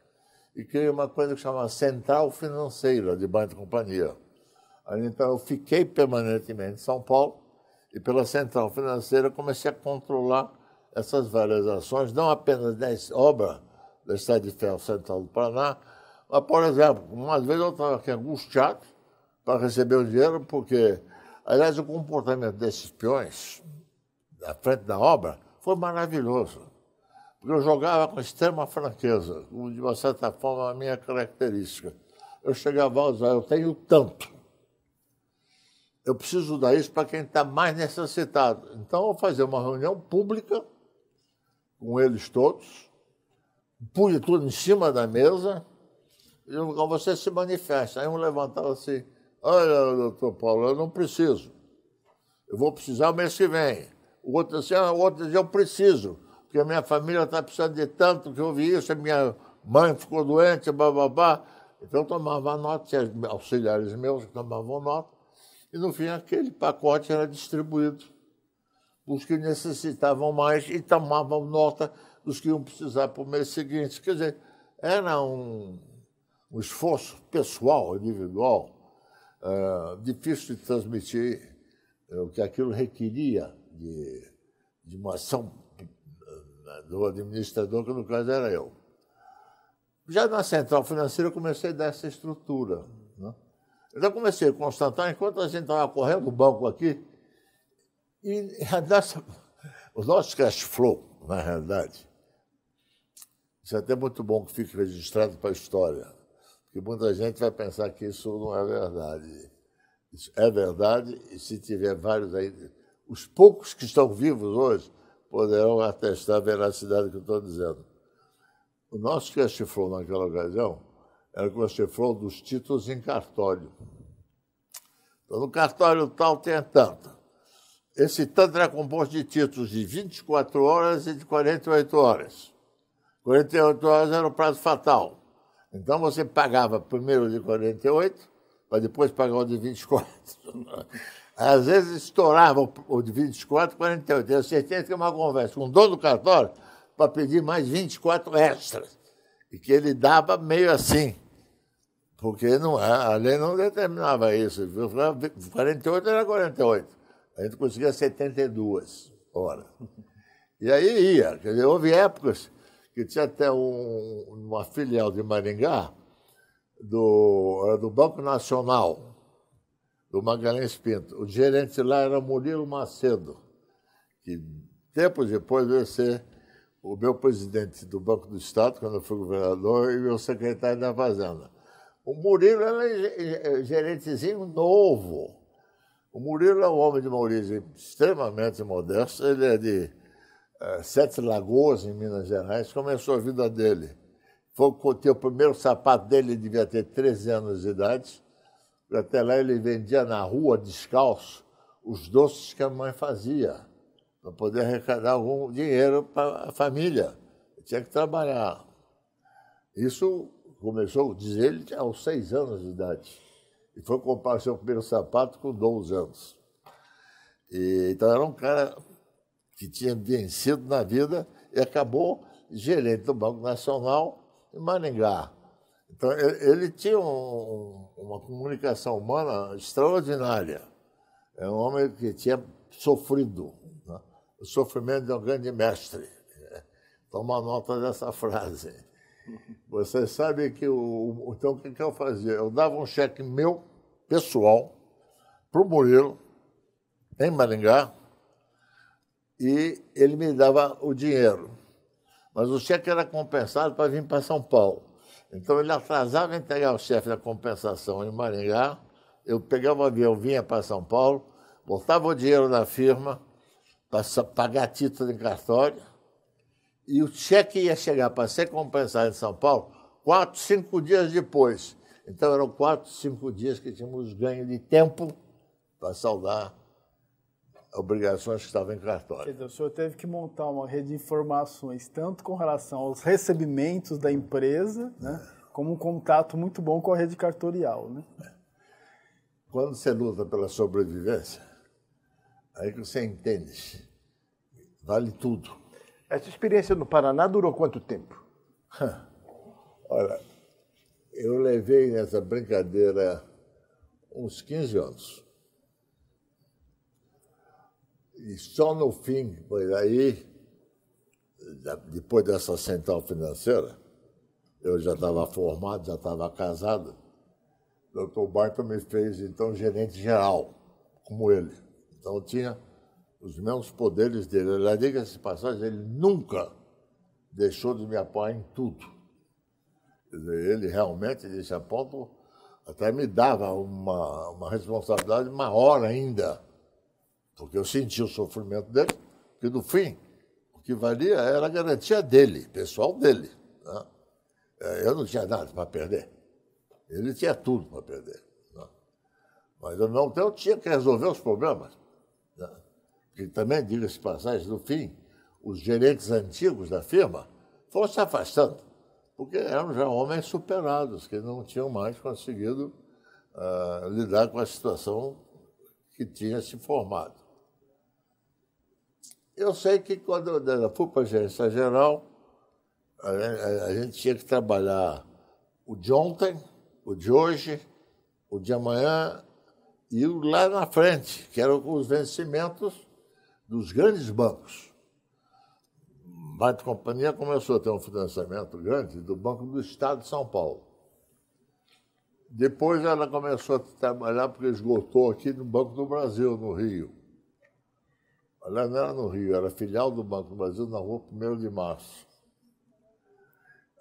e criei uma coisa que chamava Central Financeira de Banco e Companhia. Então, eu fiquei permanentemente em São Paulo e, pela Central Financeira, comecei a controlar essas várias ações, não apenas da obra da Estrada de Ferro Central do Paraná, mas, por exemplo, uma vez eu estava aqui angustiado para receber o dinheiro, porque, aliás, o comportamento desses peões na frente da obra foi maravilhoso. Porque eu jogava com extrema franqueza, como de uma certa forma a minha característica. Eu chegava a usar, eu tenho tanto. Eu preciso dar isso para quem está mais necessitado. Então, eu fazia uma reunião pública com eles todos, punha tudo em cima da mesa de lugar, você se manifesta. Aí um levantava assim, olha, doutor Paulo, eu não preciso. Eu vou precisar o mês que vem. O outro assim, ah, o outro dizia, eu preciso, porque a minha família está precisando de tanto que eu vi isso, a minha mãe ficou doente, bababá. Então eu tomava nota, auxiliares meus tomavam nota, e no fim aquele pacote era distribuído. Os que necessitavam mais e tomavam nota dos que iam precisar para o mês seguinte. Quer dizer, era um, um esforço pessoal, individual, é, difícil de transmitir é, o que aquilo requeria de, de uma ação é, do administrador, que no caso era eu. Já na central financeira, eu comecei dessa estrutura. Né? Eu já comecei a constatar, enquanto a gente estava correndo o banco aqui, e nossa, o nosso cash flow, na realidade, isso é até muito bom que fique registrado para a história. Porque muita gente vai pensar que isso não é verdade. Isso é verdade, e se tiver vários aí, os poucos que estão vivos hoje poderão atestar a veracidade do que eu estou dizendo. O nosso castiflon naquela ocasião era o castiflon dos títulos em cartório. Então, no cartório tal tem tanto. Esse tanto era composto de títulos de 24 horas e de 48 horas. 48 horas era o prazo fatal. Então você pagava primeiro o de 48, para depois pagar o de 24. Às vezes estourava o de 24, 48. Eu tenho certeza que é uma conversa com o dono do cartório para pedir mais 24 extras. E que ele dava meio assim, porque não, a lei não determinava isso. 48 era 48. A gente conseguia 72 horas. E aí ia. Quer dizer, houve épocas que tinha até um, uma filial de Maringá, do, era do Banco Nacional, do Magalhães Pinto. O gerente lá era Murilo Macedo, que tempos depois veio ser o meu presidente do Banco do Estado, quando eu fui governador, e meu secretário da Fazenda. O Murilo era gerentezinho novo. O Murilo é um homem de uma origem extremamente modesta, ele é de eh, Sete Lagoas, em Minas Gerais, começou a vida dele. Foi com o primeiro sapato dele, ele devia ter 13 anos de idade. Até lá ele vendia na rua, descalço, os doces que a mãe fazia, para poder arrecadar algum dinheiro para a família. tinha que trabalhar. Isso começou, diz ele, aos seis anos de idade. E foi comprar seu primeiro sapato com 12 anos. E, então era um cara que tinha vencido na vida e acabou gerente do Banco Nacional em Maringá. Então, ele tinha um, uma comunicação humana extraordinária. É um homem que tinha sofrido, né? o sofrimento de um grande mestre. Toma nota dessa frase. Você sabe que o. Então, o que eu fazia? Eu dava um cheque meu, pessoal, para o Murilo, em Maringá, e ele me dava o dinheiro. Mas o cheque era compensado para vir para São Paulo. Então ele atrasava entregar o chefe da compensação em Maringá, eu pegava o avião, vinha para São Paulo, botava o dinheiro na firma para pagar título em cartório, e o cheque ia chegar para ser compensado em São Paulo quatro, cinco dias depois. Então eram quatro, cinco dias que tínhamos ganho de tempo para saudar obrigações que estavam em cartório. Quer dizer, o senhor teve que montar uma rede de informações, tanto com relação aos recebimentos da empresa, né, é. como um contato muito bom com a rede cartorial. Né? Quando você luta pela sobrevivência, aí que você entende. Vale tudo. Essa experiência no Paraná durou quanto tempo? Olha, eu levei nessa brincadeira uns 15 anos. E só no fim, pois aí, depois dessa central financeira, eu já estava formado, já estava casado, o doutor Barton me fez, então, gerente geral, como ele. Então, tinha os mesmos poderes dele. Ele diga-se passagem, ele nunca deixou de me apoiar em tudo. Ele realmente, desse a ponto, até me dava uma, uma responsabilidade maior ainda porque eu senti o sofrimento dele, que no fim, o que valia era a garantia dele, pessoal dele. Né? É, eu não tinha nada para perder. Ele tinha tudo para perder. Né? Mas eu não então, eu tinha que resolver os problemas. Né? E também, diga-se passagem, no fim, os gerentes antigos da firma foram se afastando, porque eram já homens superados, que não tinham mais conseguido uh, lidar com a situação que tinha se formado. Eu sei que quando eu fui para a gerência geral, a, a, a gente tinha que trabalhar o de ontem, o de hoje, o de amanhã e o lá na frente, que eram os vencimentos dos grandes bancos. Bate Companhia começou a ter um financiamento grande do Banco do Estado de São Paulo. Depois ela começou a trabalhar, porque esgotou aqui no Banco do Brasil, no Rio. Aliás, não era no Rio, era filial do Banco do Brasil na rua 1 de Março.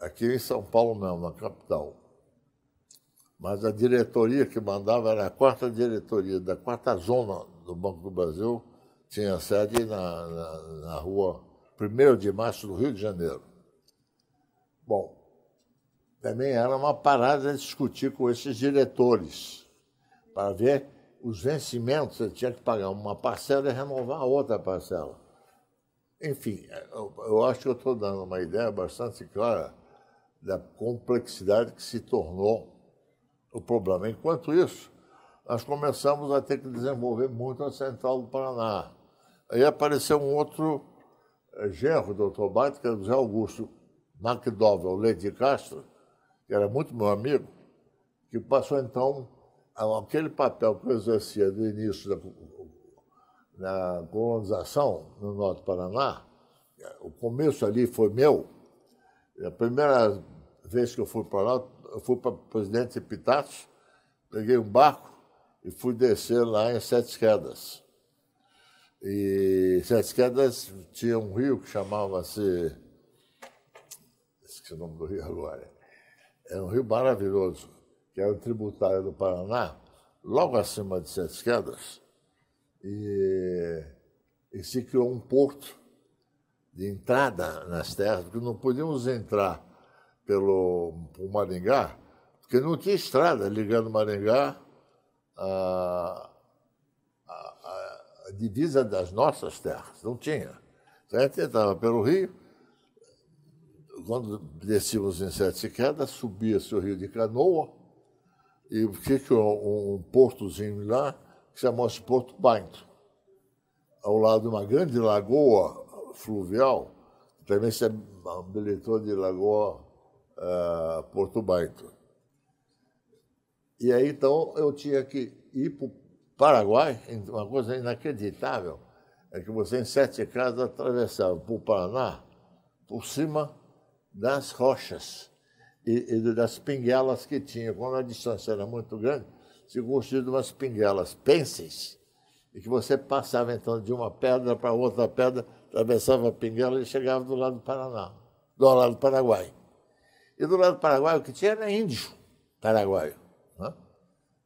Aqui em São Paulo mesmo, na capital. Mas a diretoria que mandava era a quarta diretoria da quarta zona do Banco do Brasil, tinha sede na, na, na rua 1 de Março do Rio de Janeiro. Bom, também era uma parada discutir com esses diretores para ver os vencimentos, você tinha que pagar uma parcela e renovar a outra parcela. Enfim, eu, eu acho que eu estou dando uma ideia bastante clara da complexidade que se tornou o problema. Enquanto isso, nós começamos a ter que desenvolver muito a Central do Paraná. Aí apareceu um outro eh, genro do Dr. Bato, que era José Augusto McDowell Leite de Castro, que era muito meu amigo, que passou então ah, aquele papel que eu exercia no início da na colonização no Norte do Paraná, o começo ali foi meu. A primeira vez que eu fui para lá, eu fui para Presidente Epitácio, peguei um barco e fui descer lá em Sete Quedas. E Sete Quedas tinha um rio que chamava-se. Esqueci o nome do rio agora. Era é um rio maravilhoso que era tributário do Paraná, logo acima de Sete Quedas, e, e se criou um porto de entrada nas terras, porque não podíamos entrar pelo Maringá, porque não tinha estrada ligando Maringá à, à, à divisa das nossas terras, não tinha. Então a gente entrava pelo rio, quando descíamos em Sete Quedas, subia-se o rio de Canoa, e o que que é um, um portozinho lá, que se se Porto Bento, ao lado de uma grande lagoa fluvial, também se habilitou de Lagoa uh, Porto Bento. E aí, então, eu tinha que ir para o Paraguai, uma coisa inacreditável, é que você, em sete casas, atravessava para o Paraná, por cima das rochas e, e das pinguelas que tinha. Quando a distância era muito grande, se construía umas pinguelas, pences, e que você passava então de uma pedra para outra pedra, atravessava a pinguela e chegava do lado do Paraná, do lado do Paraguai. E do lado do Paraguai o que tinha era índio paraguaio. Né?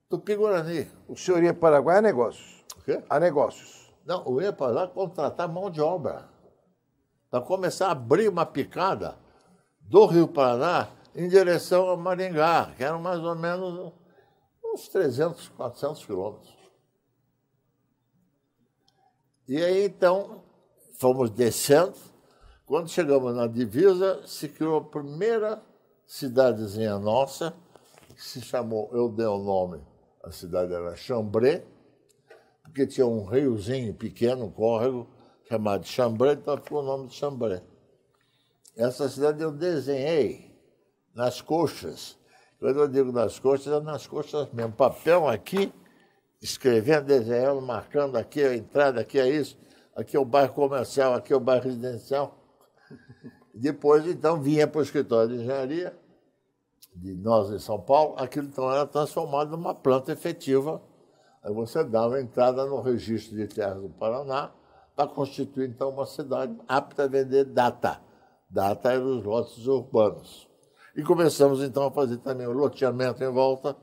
Tupi-Guarani. O senhor ia para o Paraguai a negócios? O quê? A negócios. Não, eu ia para lá contratar mão de obra. Para começar a abrir uma picada do Rio Paraná em direção a Maringá, que eram mais ou menos uns 300, 400 quilômetros. E aí, então, fomos descendo. Quando chegamos na divisa, se criou a primeira cidadezinha nossa, que se chamou, eu dei o nome, a cidade era Chambré, porque tinha um riozinho pequeno, um córrego, chamado Chambré, então ficou o nome de Chambré. Essa cidade eu desenhei nas coxas. Quando eu digo nas coxas, é nas coxas mesmo. Papel aqui, escrevendo, desenhando, marcando aqui a entrada, aqui é isso, aqui é o bairro comercial, aqui é o bairro residencial. Depois, então, vinha para o escritório de engenharia de nós em São Paulo, aquilo então era transformado numa planta efetiva. Aí você dava entrada no registro de terras do Paraná para constituir então uma cidade apta a vender data. Data eram os lotes urbanos. E começamos então a fazer também o loteamento em volta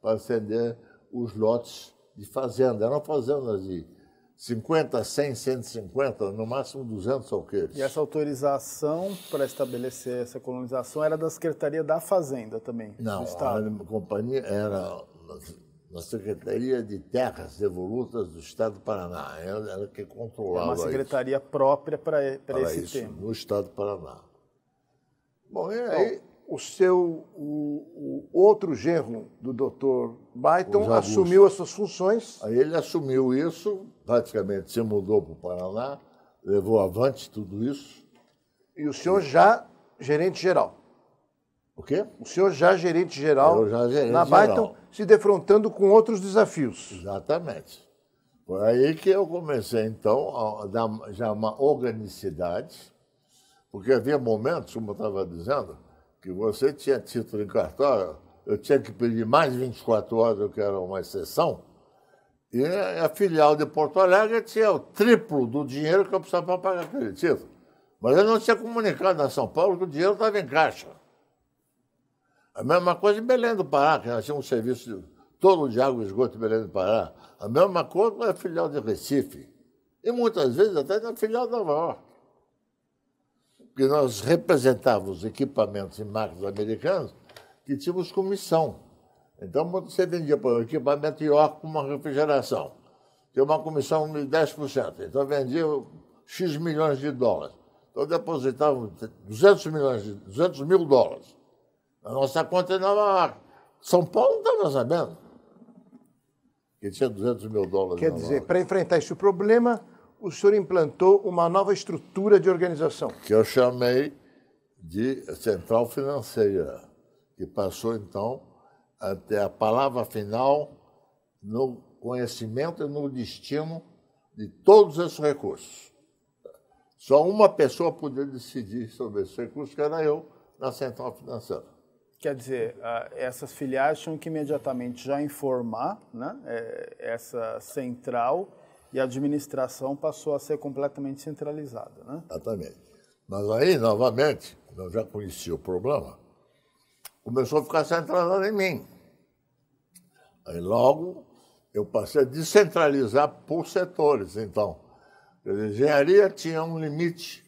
para acender os lotes de fazenda. Eram fazendas de 50, 100, 150, no máximo 200 alqueires. E essa autorização para estabelecer essa colonização era da Secretaria da Fazenda também? Não, a companhia era na Secretaria de Terras Devolutas do Estado do Paraná. Ela, ela que controlava. É uma secretaria isso. própria para, para, para esse isso, tema. No Estado do Paraná. Bom, e aí o seu o, o outro genro do Dr. Baiton assumiu essas funções. Aí ele assumiu isso, praticamente se mudou para o Paraná, levou avante tudo isso. E o senhor e... já gerente geral. O quê? O senhor já gerente geral já gerente na Baiton, se defrontando com outros desafios. Exatamente. Foi aí que eu comecei, então, a dar já uma organicidade, porque havia momentos, como eu estava dizendo, que você tinha título em cartório, eu tinha que pedir mais 24 horas, eu que era uma exceção, e a filial de Porto Alegre tinha o triplo do dinheiro que eu precisava para pagar aquele título. Mas eu não tinha comunicado a São Paulo que o dinheiro estava em caixa. A mesma coisa em Belém do Pará, que nós tínhamos um serviço de, todo de água e esgoto em Belém do Pará. A mesma coisa com a filial de Recife. E muitas vezes até na filial da York porque nós representávamos equipamentos e marcas americanas que tínhamos comissão. Então, você vendia por equipamento York com uma refrigeração. Tinha uma comissão de 10%. Então, vendia X milhões de dólares. Então, depositavam 200, milhões de, 200 mil dólares. A nossa conta era é York. São Paulo não estava tá sabendo. Que tinha 200 mil dólares. Quer dizer, para enfrentar esse problema, o senhor implantou uma nova estrutura de organização. Que eu chamei de central financeira, que passou então até a palavra final no conhecimento e no destino de todos esses recursos. Só uma pessoa podia decidir sobre esses recursos, que era eu, na central financeira. Quer dizer, essas filiais tinham que imediatamente já informar né, é, essa central e a administração passou a ser completamente centralizada. Né? Exatamente. Mas aí, novamente, eu já conheci o problema, começou a ficar centralizado em mim. Aí logo eu passei a descentralizar por setores, então. A engenharia tinha um limite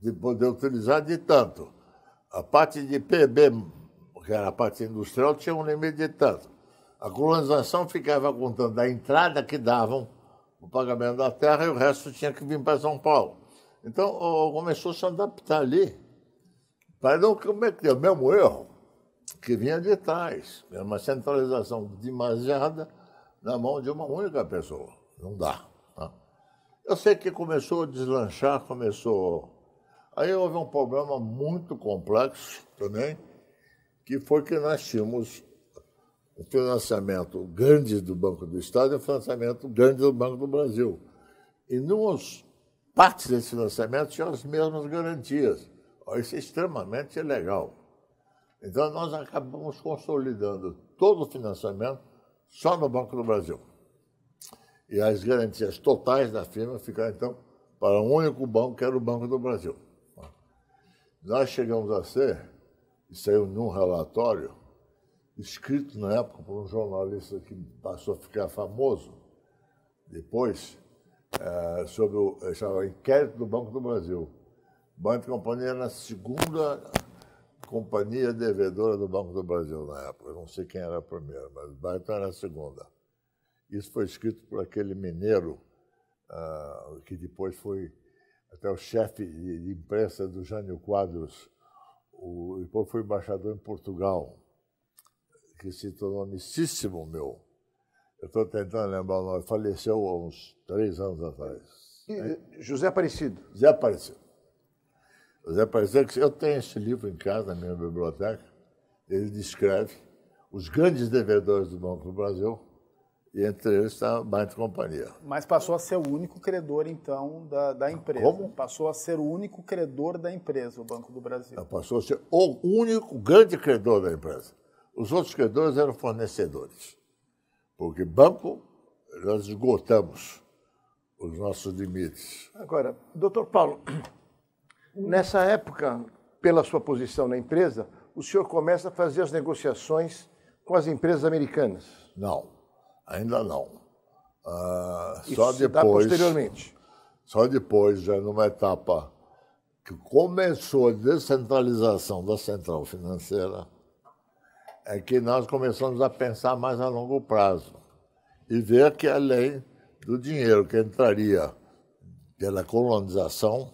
de poder utilizar de tanto. A parte de PB, que era a parte industrial, tinha um limite de tanto. A colonização ficava contando da entrada que davam o pagamento da terra e o resto tinha que vir para São Paulo. Então começou a se adaptar ali para não cometer o mesmo erro que vinha de trás. Era uma centralização demasiada na mão de uma única pessoa. Não dá. Tá? Eu sei que começou a deslanchar, começou. Aí houve um problema muito complexo também, que foi que nós tínhamos o financiamento grande do Banco do Estado e é o financiamento grande do Banco do Brasil. E nos partes desse financiamento tinham as mesmas garantias. Isso é extremamente legal. Então, nós acabamos consolidando todo o financiamento só no Banco do Brasil. E as garantias totais da firma ficaram, então, para um único banco, que era o Banco do Brasil. Nós chegamos a ser, isso saiu num relatório, escrito na época por um jornalista que passou a ficar famoso depois, é, sobre o eh, chamava Inquérito do Banco do Brasil. Banco de Companhia era a segunda companhia devedora do Banco do Brasil na época. Eu não sei quem era a primeira, mas o Barton era a segunda. Isso foi escrito por aquele mineiro uh, que depois foi até o chefe de imprensa do Jânio Quadros, o, depois foi embaixador em Portugal que se tornou amicíssimo meu. Eu estou tentando lembrar o nome. Faleceu há uns três anos atrás. E, eh, José Aparecido. José Aparecido. José Aparecido, eu tenho esse livro em casa, na minha biblioteca. Ele descreve os grandes devedores do Banco do Brasil e entre eles está a Baita Companhia. Mas passou a ser o único credor, então, da, da ah, empresa. Como? Passou a ser o único credor da empresa, o Banco do Brasil. Não, passou a ser o único grande credor da empresa. Os outros credores eram fornecedores, porque banco nós esgotamos os nossos limites. Agora, doutor Paulo, nessa época, pela sua posição na empresa, o senhor começa a fazer as negociações com as empresas americanas? Não, ainda não. Ah, só depois. Dá posteriormente. Só depois, já numa etapa que começou a descentralização da central financeira, é que nós começamos a pensar mais a longo prazo e ver que além do dinheiro que entraria pela colonização,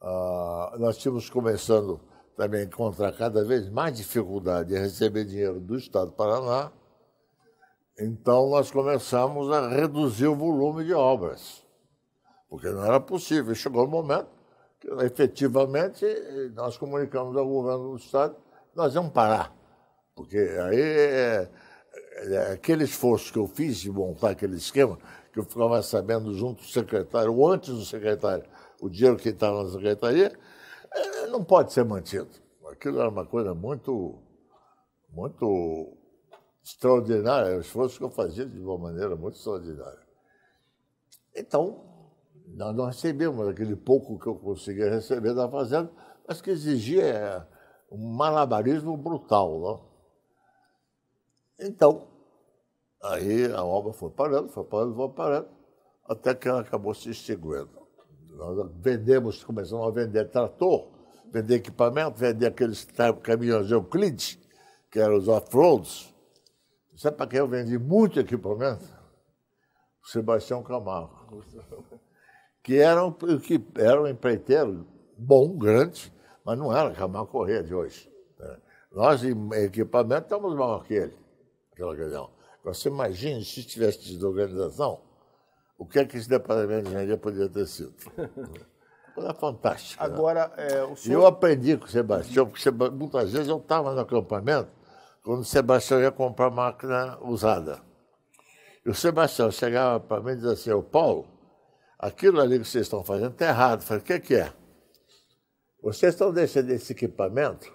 ah, nós tínhamos começando também a encontrar cada vez mais dificuldade em receber dinheiro do Estado do Paraná, então nós começamos a reduzir o volume de obras, porque não era possível. Chegou o um momento que efetivamente nós comunicamos ao governo do Estado, nós vamos parar. Porque aí é, é, aquele esforço que eu fiz de montar aquele esquema, que eu ficava sabendo junto do secretário, ou antes do secretário, o dinheiro que estava na secretaria, é, não pode ser mantido. Aquilo era uma coisa muito, muito extraordinária, o é esforço que eu fazia de uma maneira muito extraordinária. Então, nós não recebemos aquele pouco que eu conseguia receber da Fazenda, mas que exigia um malabarismo brutal. Não? Então, aí a obra foi parando, foi parando, foi parando, até que ela acabou se extinguindo. Nós vendemos, começamos a vender trator, vender equipamento, vender aqueles caminhões Euclides, que eram os off-roads. Sabe para quem eu vendi muito equipamento? O Sebastião Camargo, que era um, que era um empreiteiro bom, grande, mas não era Camargo Corrêa de hoje. Né? Nós, em equipamento, estamos mal que ele naquela você imagina se tivesse tido organização, o que é que esse departamento de engenharia poderia ter sido? Coisa fantástico. Né? Agora, né? é, o senhor... Eu aprendi com o Sebastião, porque Sebastião, muitas vezes eu estava no acampamento quando o Sebastião ia comprar máquina usada. E o Sebastião chegava para mim e dizia assim, o Paulo, aquilo ali que vocês estão fazendo está errado. Eu falei, o que, que é? Vocês estão deixando esse equipamento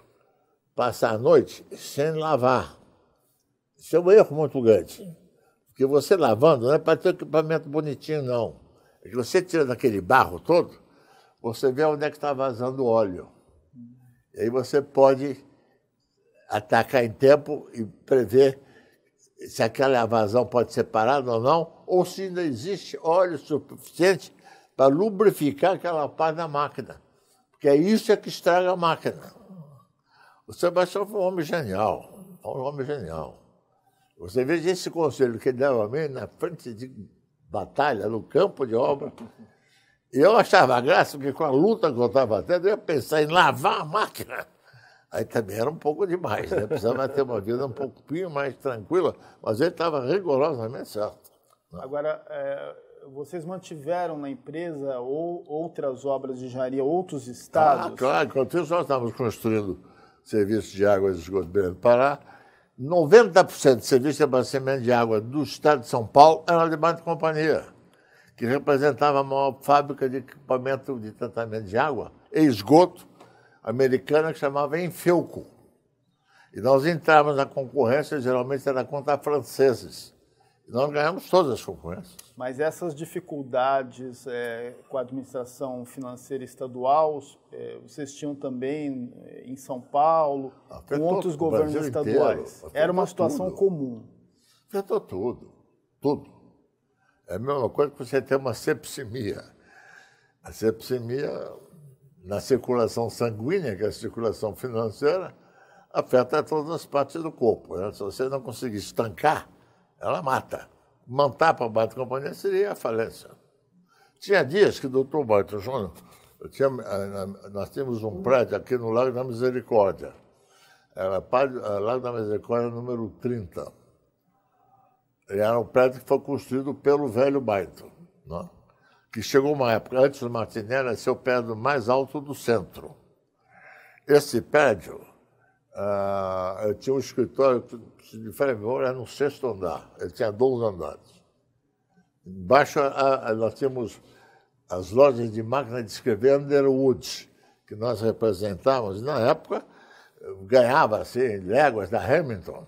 passar a noite sem lavar. Isso é um erro muito grande. Porque você lavando não é para ter um equipamento bonitinho, não. É você tira daquele barro todo, você vê onde é que está vazando óleo. E aí você pode atacar em tempo e prever se aquela vazão pode ser parada ou não, ou se ainda existe óleo suficiente para lubrificar aquela parte da máquina. Porque é isso é que estraga a máquina. O Sebastião foi um homem genial, um homem genial. Você veja esse conselho que ele dava a mim na frente de batalha, no campo de obra. E eu achava graça, porque com a luta que eu estava tendo, eu ia pensar em lavar a máquina. Aí também era um pouco demais, né? precisava ter uma vida um pouquinho mais tranquila, mas ele estava rigorosamente certo. Agora, é, vocês mantiveram na empresa ou outras obras de engenharia, outros ah, estados? Ah, claro, enquanto isso nós estávamos construindo serviços de águas e esgoto do Pará, 90% do serviço de abastecimento de água do estado de São Paulo era de Bato Companhia, que representava a maior fábrica de equipamento de tratamento de água e esgoto americana que chamava Infelco. E nós entrávamos na concorrência, geralmente era contra franceses. Nós ganhamos todas as concorrências. Mas essas dificuldades é, com a administração financeira estadual, é, vocês tinham também é, em São Paulo, afetou com outros governos estaduais. Inteiro, Era uma situação tudo. comum. Afetou tudo, tudo. É a mesma coisa que você ter uma sepsemia. A sepsemia na circulação sanguínea, que é a circulação financeira, afeta todas as partes do corpo. Né? Se você não conseguir estancar, ela mata. Mantar para a Bato Companhia seria a falência. Tinha dias que o doutor Barton Júnior, tinha, eh, nós tínhamos um prédio aqui no Lago da Misericórdia. Era eh, Lago da Misericórdia número 30. E era um prédio que foi construído pelo velho Baito, né? que chegou uma época, antes do Martinelli, a ser o prédio mais alto do centro. Esse prédio ah, eu tinha um escritório de Fremont, era no sexto andar, ele tinha 12 andares. Embaixo a, a, nós tínhamos as lojas de máquina de escrever Underwood, que nós representávamos. Na época, ganhava assim, léguas da Hamilton.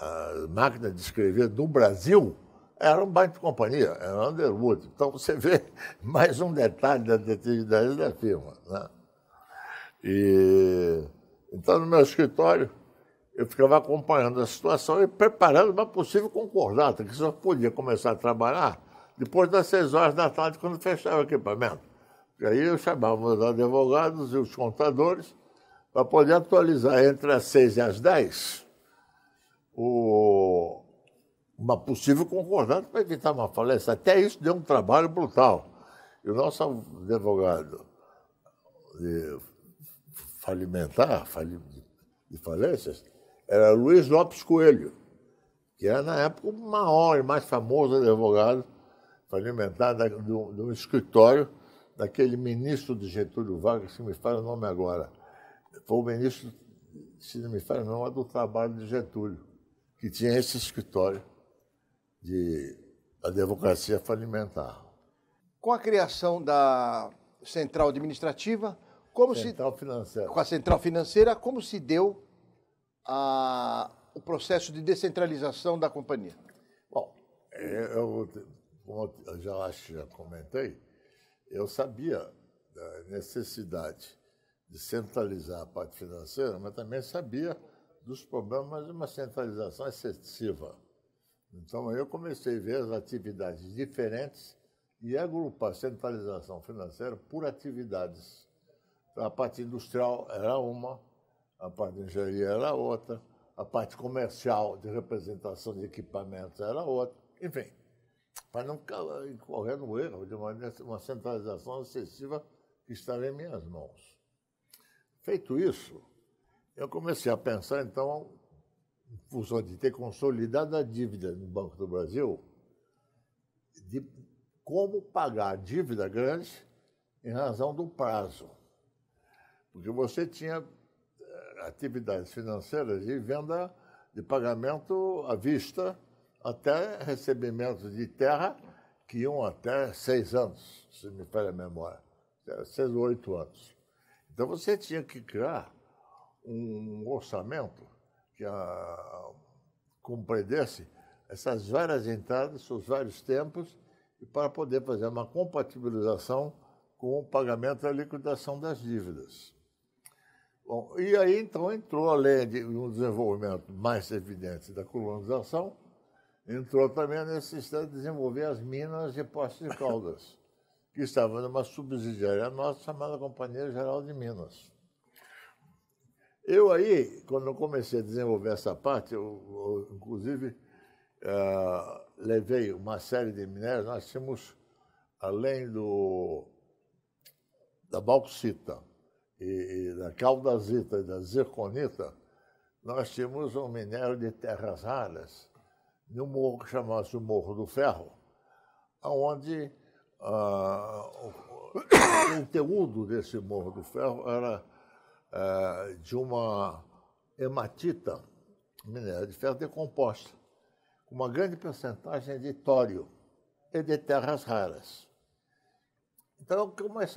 A máquina de escrever do Brasil era um baita companhia, era Underwood. Então você vê mais um detalhe da atividade da firma. Né? E então, no meu escritório, eu ficava acompanhando a situação e preparando uma possível concordata, que só podia começar a trabalhar depois das seis horas da tarde, quando fechava o equipamento. E aí eu chamava os advogados e os contadores para poder atualizar entre as seis e as dez o... uma possível concordata para evitar uma falência. Até isso deu um trabalho brutal. E o nosso advogado de eh, falimentar fali, de falências era Luiz Lopes Coelho, que era, na época, o maior e mais famoso advogado falimentar da, do, do escritório daquele ministro de Getúlio Vargas, que me fala o nome agora. Foi o ministro, se não me fala o nome, é do trabalho de Getúlio, que tinha esse escritório de advocacia falimentar. Com a criação da Central Administrativa, como Central se, financeira. Com a Central Financeira, como se deu a, o processo de descentralização da companhia? Bom, é, eu, como eu já acho que já comentei, eu sabia da necessidade de centralizar a parte financeira, mas também sabia dos problemas de uma centralização excessiva. Então, eu comecei a ver as atividades diferentes e agrupar a centralização financeira por atividades a parte industrial era uma, a parte de engenharia era outra, a parte comercial de representação de equipamentos era outra, enfim, para não incorrer no erro de uma, uma centralização excessiva que estava em minhas mãos. Feito isso, eu comecei a pensar, então, em função de ter consolidado a dívida no Banco do Brasil, de como pagar a dívida grande em razão do prazo. Porque você tinha eh, atividades financeiras de venda de pagamento à vista até recebimentos de terra que iam até seis anos, se me falha a memória, eh, seis ou oito anos. Então você tinha que criar um orçamento que a, ah, compreendesse essas várias entradas, os vários tempos, e para poder fazer uma compatibilização com o pagamento da liquidação das dívidas. Bom, e aí então entrou, além de um desenvolvimento mais evidente da colonização, entrou também a necessidade de desenvolver as minas de Poços de Caldas, que estava numa subsidiária nossa chamada Companhia Geral de Minas. Eu aí, quando comecei a desenvolver essa parte, eu, eu inclusive uh, levei uma série de minérios, nós tínhamos, além do da bauxita, e, e da caudazita e da zirconita, nós tínhamos um minério de terras raras, num morro que chamava-se o Morro do Ferro, onde ah, o conteúdo desse Morro do Ferro era ah, de uma hematita, minério de ferro decomposta, com uma grande percentagem de tório e de terras raras. Então,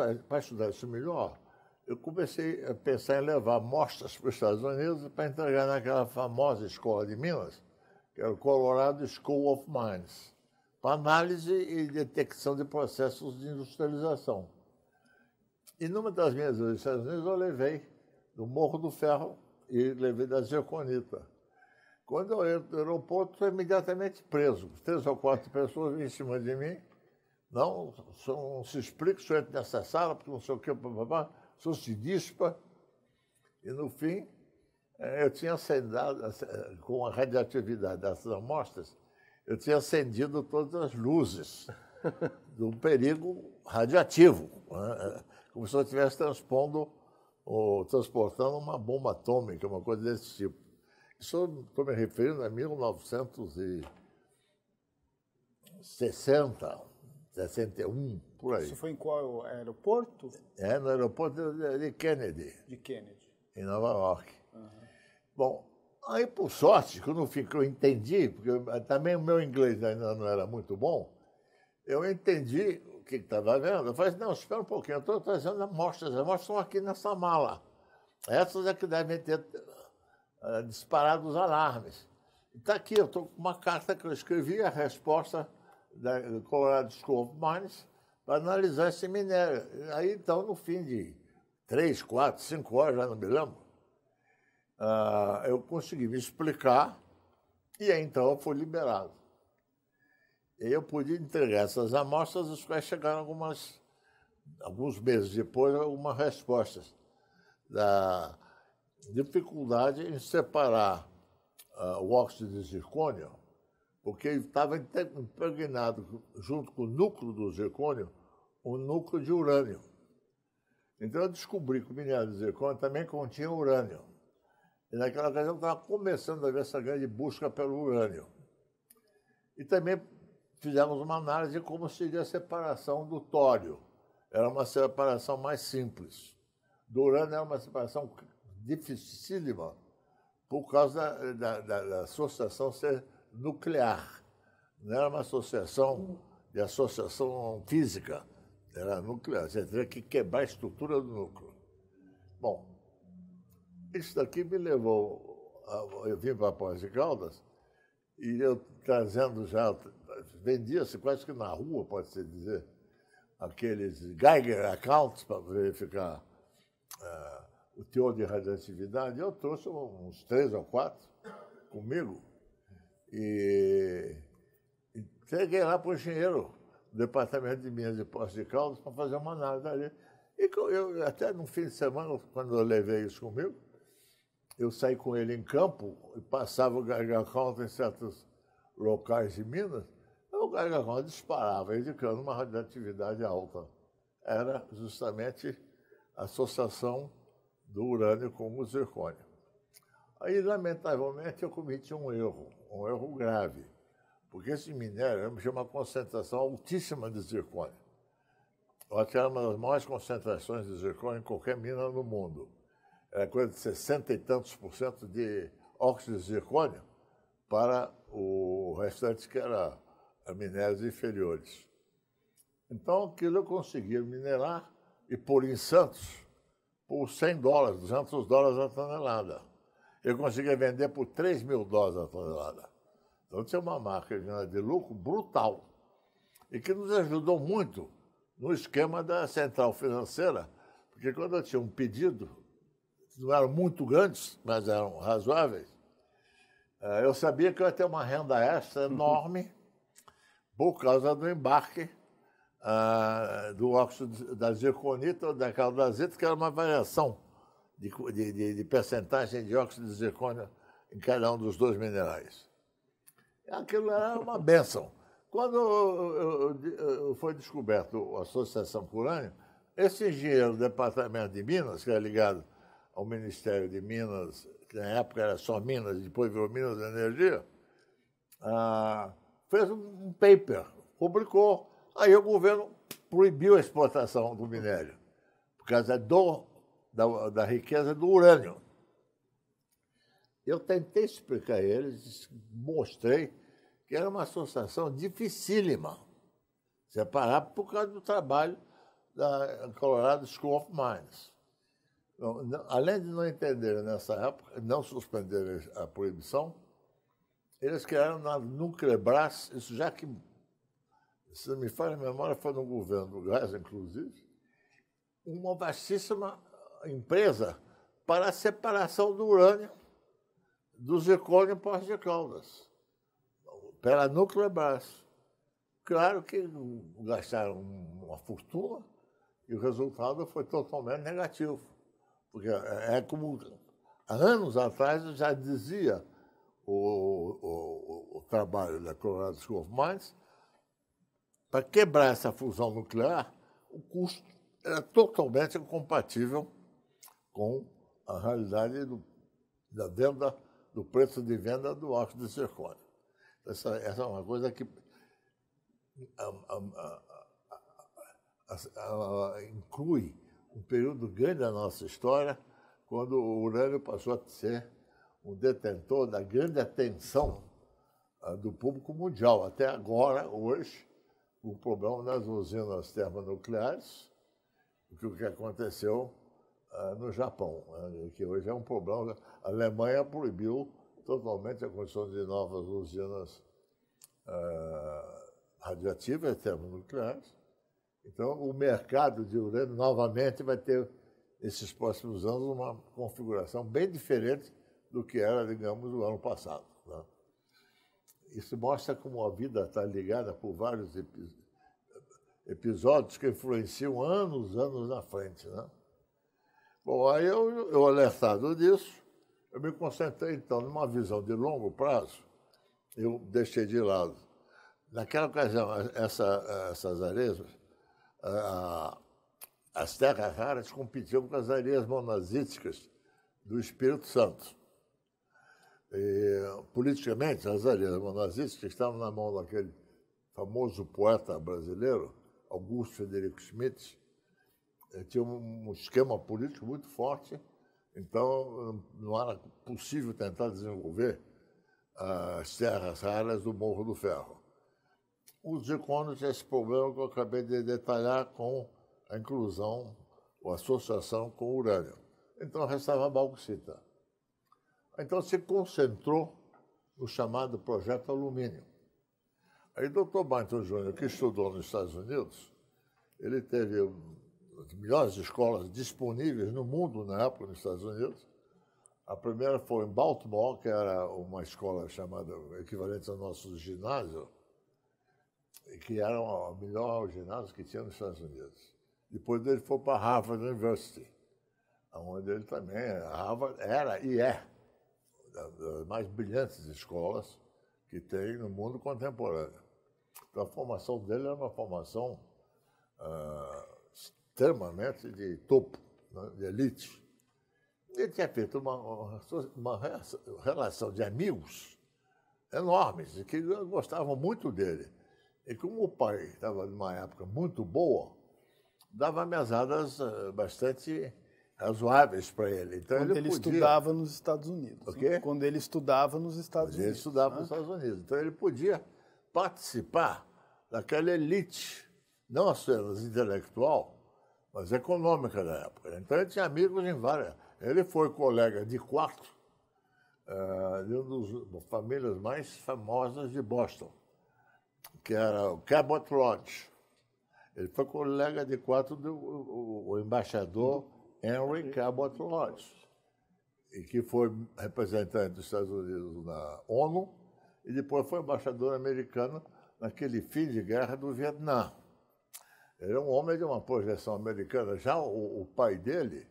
é, para estudar isso melhor, eu comecei a pensar em levar mostras para os Estados Unidos para entregar naquela famosa escola de Minas, que era o Colorado School of Mines, para análise e detecção de processos de industrialização. E numa das minhas vezes nos Estados Unidos, eu levei do Morro do Ferro e levei da Zirconita. Quando eu entro no aeroporto, estou imediatamente preso. Três ou quatro pessoas em cima de mim. Não, não se explica se eu entro nessa sala, porque não sei o que, papapá tudo se dispa. E no fim, eh, eu tinha acendido, eh, com a radioatividade das amostras, eu tinha acendido todas as luzes do perigo radioativo, né, eh, como se eu estivesse transpondo ou transportando uma bomba atômica, uma coisa desse tipo. Isso estou me referindo a 1960, 61 por aí. Você foi em qual aeroporto? É, no aeroporto de Kennedy. De Kennedy. Em Nova York. Uhum. Bom, aí por sorte, quando eu entendi, porque também o meu inglês ainda não era muito bom, eu entendi o que estava vendo. Eu falei, não, espera um pouquinho, eu estou trazendo amostras, as amostras estão aqui nessa mala. Essas é que devem ter uh, disparado os alarmes. Está aqui, eu estou com uma carta que eu escrevi, a resposta da Colorado School of Mines, para analisar esse minério. Aí então, no fim de três, quatro, cinco horas, já não me lembro, uh, eu consegui me explicar e aí então eu fui liberado. E eu pude entregar essas amostras, as quais chegaram algumas, alguns meses depois, algumas respostas da dificuldade em separar uh, o óxido de zircônio porque ele estava impregnado, junto com o núcleo do zircônio, um núcleo de urânio. Então eu descobri que o minério de zircônio também continha urânio. E naquela ocasião estava começando a ver essa grande busca pelo urânio. E também fizemos uma análise de como seria a separação do tório. Era uma separação mais simples. Do urânio era uma separação dificílima por causa da, da, da, da associação ser nuclear, não era uma associação de associação física, era nuclear. Você teria que quebrar a estrutura do núcleo. Bom, isso daqui me levou. A, eu vim para Pós de Caldas e eu trazendo já. Vendia-se quase que na rua, pode-se dizer, aqueles Geiger accounts para verificar uh, o teor de radioatividade. Eu trouxe uns três ou quatro comigo e entreguei lá para o engenheiro do Departamento de Minas e Poços de Caldas para fazer uma análise ali. E eu, até no fim de semana, quando eu levei isso comigo, eu saí com ele em campo e passava o gargaconta em certos locais de Minas, o gargaconta disparava, indicando uma radioatividade alta. Era justamente a associação do urânio com o zircônio. Aí, lamentavelmente, eu cometi um erro um erro grave, porque esse minério tinha uma concentração altíssima de zircônio. eu acho que era uma das maiores concentrações de zircônio em qualquer mina no mundo. Era coisa de 60 e tantos por cento de óxido de zircônio para o restante que era minérios inferiores. Então, aquilo eu consegui minerar e pôr em Santos por 100 dólares, 200 dólares a tonelada eu conseguia vender por 3 mil dólares a tonelada. Então tinha uma marca de lucro brutal e que nos ajudou muito no esquema da central financeira, porque quando eu tinha um pedido, não eram muito grandes, mas eram razoáveis, eh, eu sabia que eu ia ter uma renda extra uhum. enorme por causa do embarque eh, do óxido da zirconita ou da caldazita, que era uma variação de, de, de percentagem de óxido de zircônio em cada um dos dois minerais. Aquilo era uma benção. Quando eu, eu, eu, foi descoberto a Associação Curânio, esse engenheiro do Departamento de Minas, que era é ligado ao Ministério de Minas, que na época era só Minas, depois virou Minas e Energia, ah, fez um paper, publicou. Aí o governo proibiu a exportação do minério, por causa do da, da riqueza do urânio. Eu tentei explicar a eles, mostrei que era uma associação dificílima separar por causa do trabalho da Colorado School of Mines. Além de não entenderem nessa época, não suspenderem a proibição, eles criaram na Nuclebras, isso já que, se não me falha a memória, foi no governo do Gás, inclusive, uma vastíssima empresa para a separação do urânio do zircônio em de Caldas, pela Nuclebras. Claro que gastaram uma fortuna e o resultado foi totalmente negativo. Porque é como anos atrás eu já dizia o, o, o trabalho da Colorado School of Mines, para quebrar essa fusão nuclear, o custo era totalmente incompatível com a realidade do, da venda, do preço de venda do óxido de zircônio. Essa, essa é uma coisa que inclui um período grande da nossa história, quando o urânio passou a ser um detentor da grande atenção do público mundial. Até agora, hoje, o problema nas usinas termonucleares, o que aconteceu eh, no Japão, né, que hoje é um problema. A Alemanha proibiu totalmente a construção de novas usinas eh, radioativas e termonucleares. Então, o mercado de urânio novamente vai ter, nesses próximos anos, uma configuração bem diferente do que era, digamos, o ano passado. Né? Isso mostra como a vida está ligada por vários episódios que influenciam anos, anos na frente. Né? Bom, aí eu, eu alertado disso, eu me concentrei, então, numa visão de longo prazo, eu deixei de lado. Naquela ocasião, essa, essas areias, as terras raras competiam com as areias monazíticas do Espírito Santo. E, politicamente, as areias monazíticas estavam na mão daquele famoso poeta brasileiro, Augusto Federico Schmidt, eh, tinha um esquema político muito forte, então não era possível tentar desenvolver ah, as terras raras do Morro do Ferro. Os Ziconos tinha esse problema que eu acabei de detalhar com a inclusão ou associação com o urânio. Então restava a bauxita. Então se concentrou no chamado Projeto Alumínio. Aí o Dr. Barton Júnior, que estudou nos Estados Unidos, ele teve um as melhores escolas disponíveis no mundo na época nos Estados Unidos. A primeira foi em Baltimore, que era uma escola chamada, equivalente ao nosso ginásio, que era o melhor ginásio que tinha nos Estados Unidos. Depois dele foi para Harvard University, onde ele também, Harvard era e é das mais brilhantes escolas que tem no mundo contemporâneo. Então a formação dele era uma formação uh, trama né, assim, de topo, né, de elite. Ele tinha feito uma, uma relação de amigos enormes, que gostavam muito dele. E como o pai estava numa época muito boa, dava mesadas eh, bastante razoáveis para ele. Então quando ele, ele podia... estudava nos Estados Unidos. Né? Quando ele estudava nos Estados quando Unidos. Ele estudava né? nos Estados Unidos. Então ele podia participar daquela elite, não apenas intelectual, mas econômica da época. Então ele tinha amigos em várias. Ele foi colega de quatro uh, eh, de uma das famílias mais famosas de Boston, que era o Cabot Lodge. Ele foi colega de quatro do o, o embaixador Henry Cabot Lodge, e que foi representante dos Estados Unidos na ONU e depois foi embaixador americano naquele fim de guerra do Vietnã. Ele é um homem de uma projeção americana. Já o, o pai dele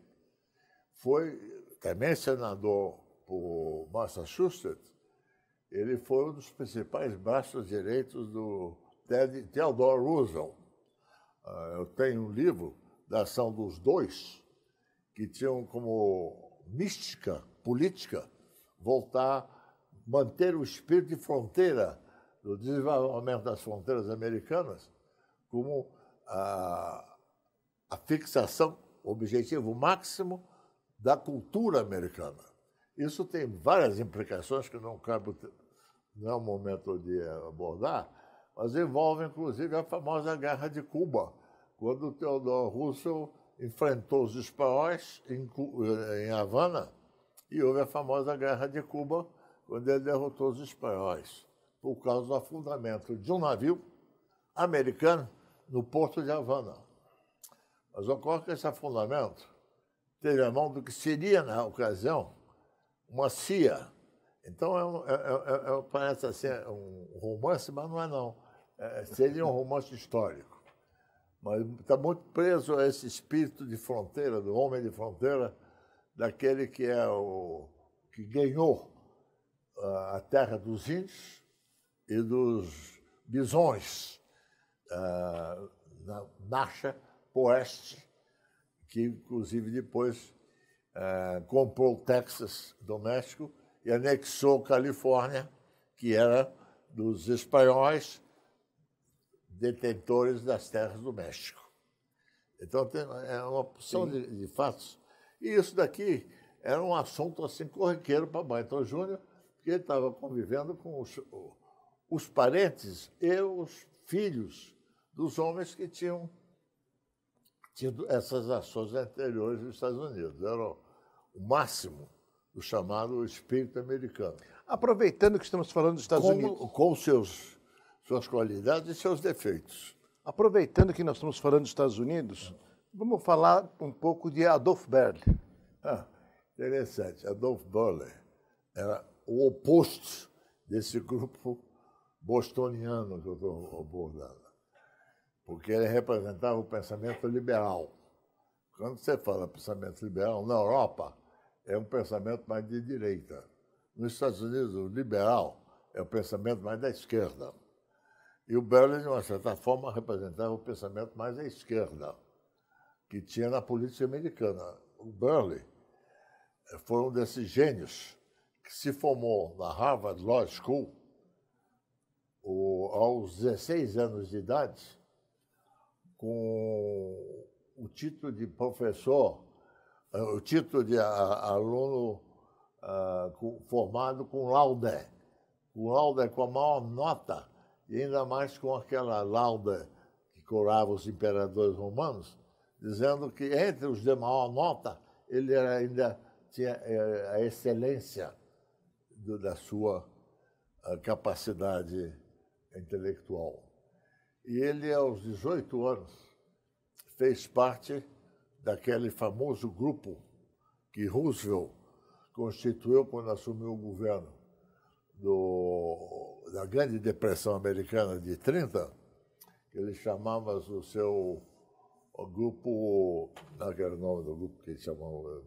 foi também senador por Massachusetts. Ele foi um dos principais braços direitos do Ted, Theodore Roosevelt. Ah, eu tenho um livro da ação dos dois que tinham como mística política voltar, manter o espírito de fronteira, do desenvolvimento das fronteiras americanas, como a, a fixação, o objetivo máximo da cultura americana. Isso tem várias implicações que não cabe, não é o momento de abordar, mas envolve inclusive a famosa Guerra de Cuba, quando Theodore Roosevelt enfrentou os espanhóis em, eh, em Havana e houve a famosa Guerra de Cuba, quando ele derrotou os espanhóis por causa do afundamento de um navio americano no porto de Havana. Mas ocorre que esse afundamento teve a mão do que seria, na ocasião, uma CIA. Então, é um, é, é, é, é parece assim, é um romance, mas não é não. seria um romance histórico. Mas está muito preso a esse espírito de fronteira, do homem de fronteira, daquele que é o que ganhou ah, a terra dos índios e dos bisões uh, na Nacha Poeste, que inclusive depois uh, comprou o Texas do México e anexou Califórnia, que era dos espanhóis detentores das terras do México. Então tem, é uma opção de, de, fatos. E isso daqui era um assunto assim corriqueiro para Baito Júnior, porque ele estava convivendo com os, os parentes e os filhos dos homens que tinham tido essas ações anteriores nos Estados Unidos. Era o máximo do chamado espírito americano. Aproveitando que estamos falando dos Estados Unidos. Com seus, suas qualidades e seus defeitos. Aproveitando que nós estamos falando dos Estados Unidos, vamos falar um pouco de Adolf Berle. Ah, interessante. Adolf Berle era o oposto desse grupo bostoniano que eu estou abordando porque ele representava o pensamento liberal. Quando você fala pensamento liberal na Europa, é um pensamento mais de direita. Nos Estados Unidos, o liberal é o pensamento mais da esquerda. E o Berlin, de uma certa forma, representava o pensamento mais da esquerda, que tinha na política americana. O Berlin foi um desses gênios que se formou na Harvard Law School aos 16 anos de idade com o título de professor, eh, o título de aluno ah, formado com laude, com laude com a maior nota, e ainda mais com aquela laude que corava os imperadores romanos, dizendo que entre os de maior nota ele ainda tinha eh, a excelência da sua ah, capacidade intelectual. E ele, aos 18 anos, fez parte daquele famoso grupo que Roosevelt constituiu quando assumiu o governo do, da Grande Depressão Americana de 30, ele chamava o seu o grupo, não é era o nome do grupo que ele chamava,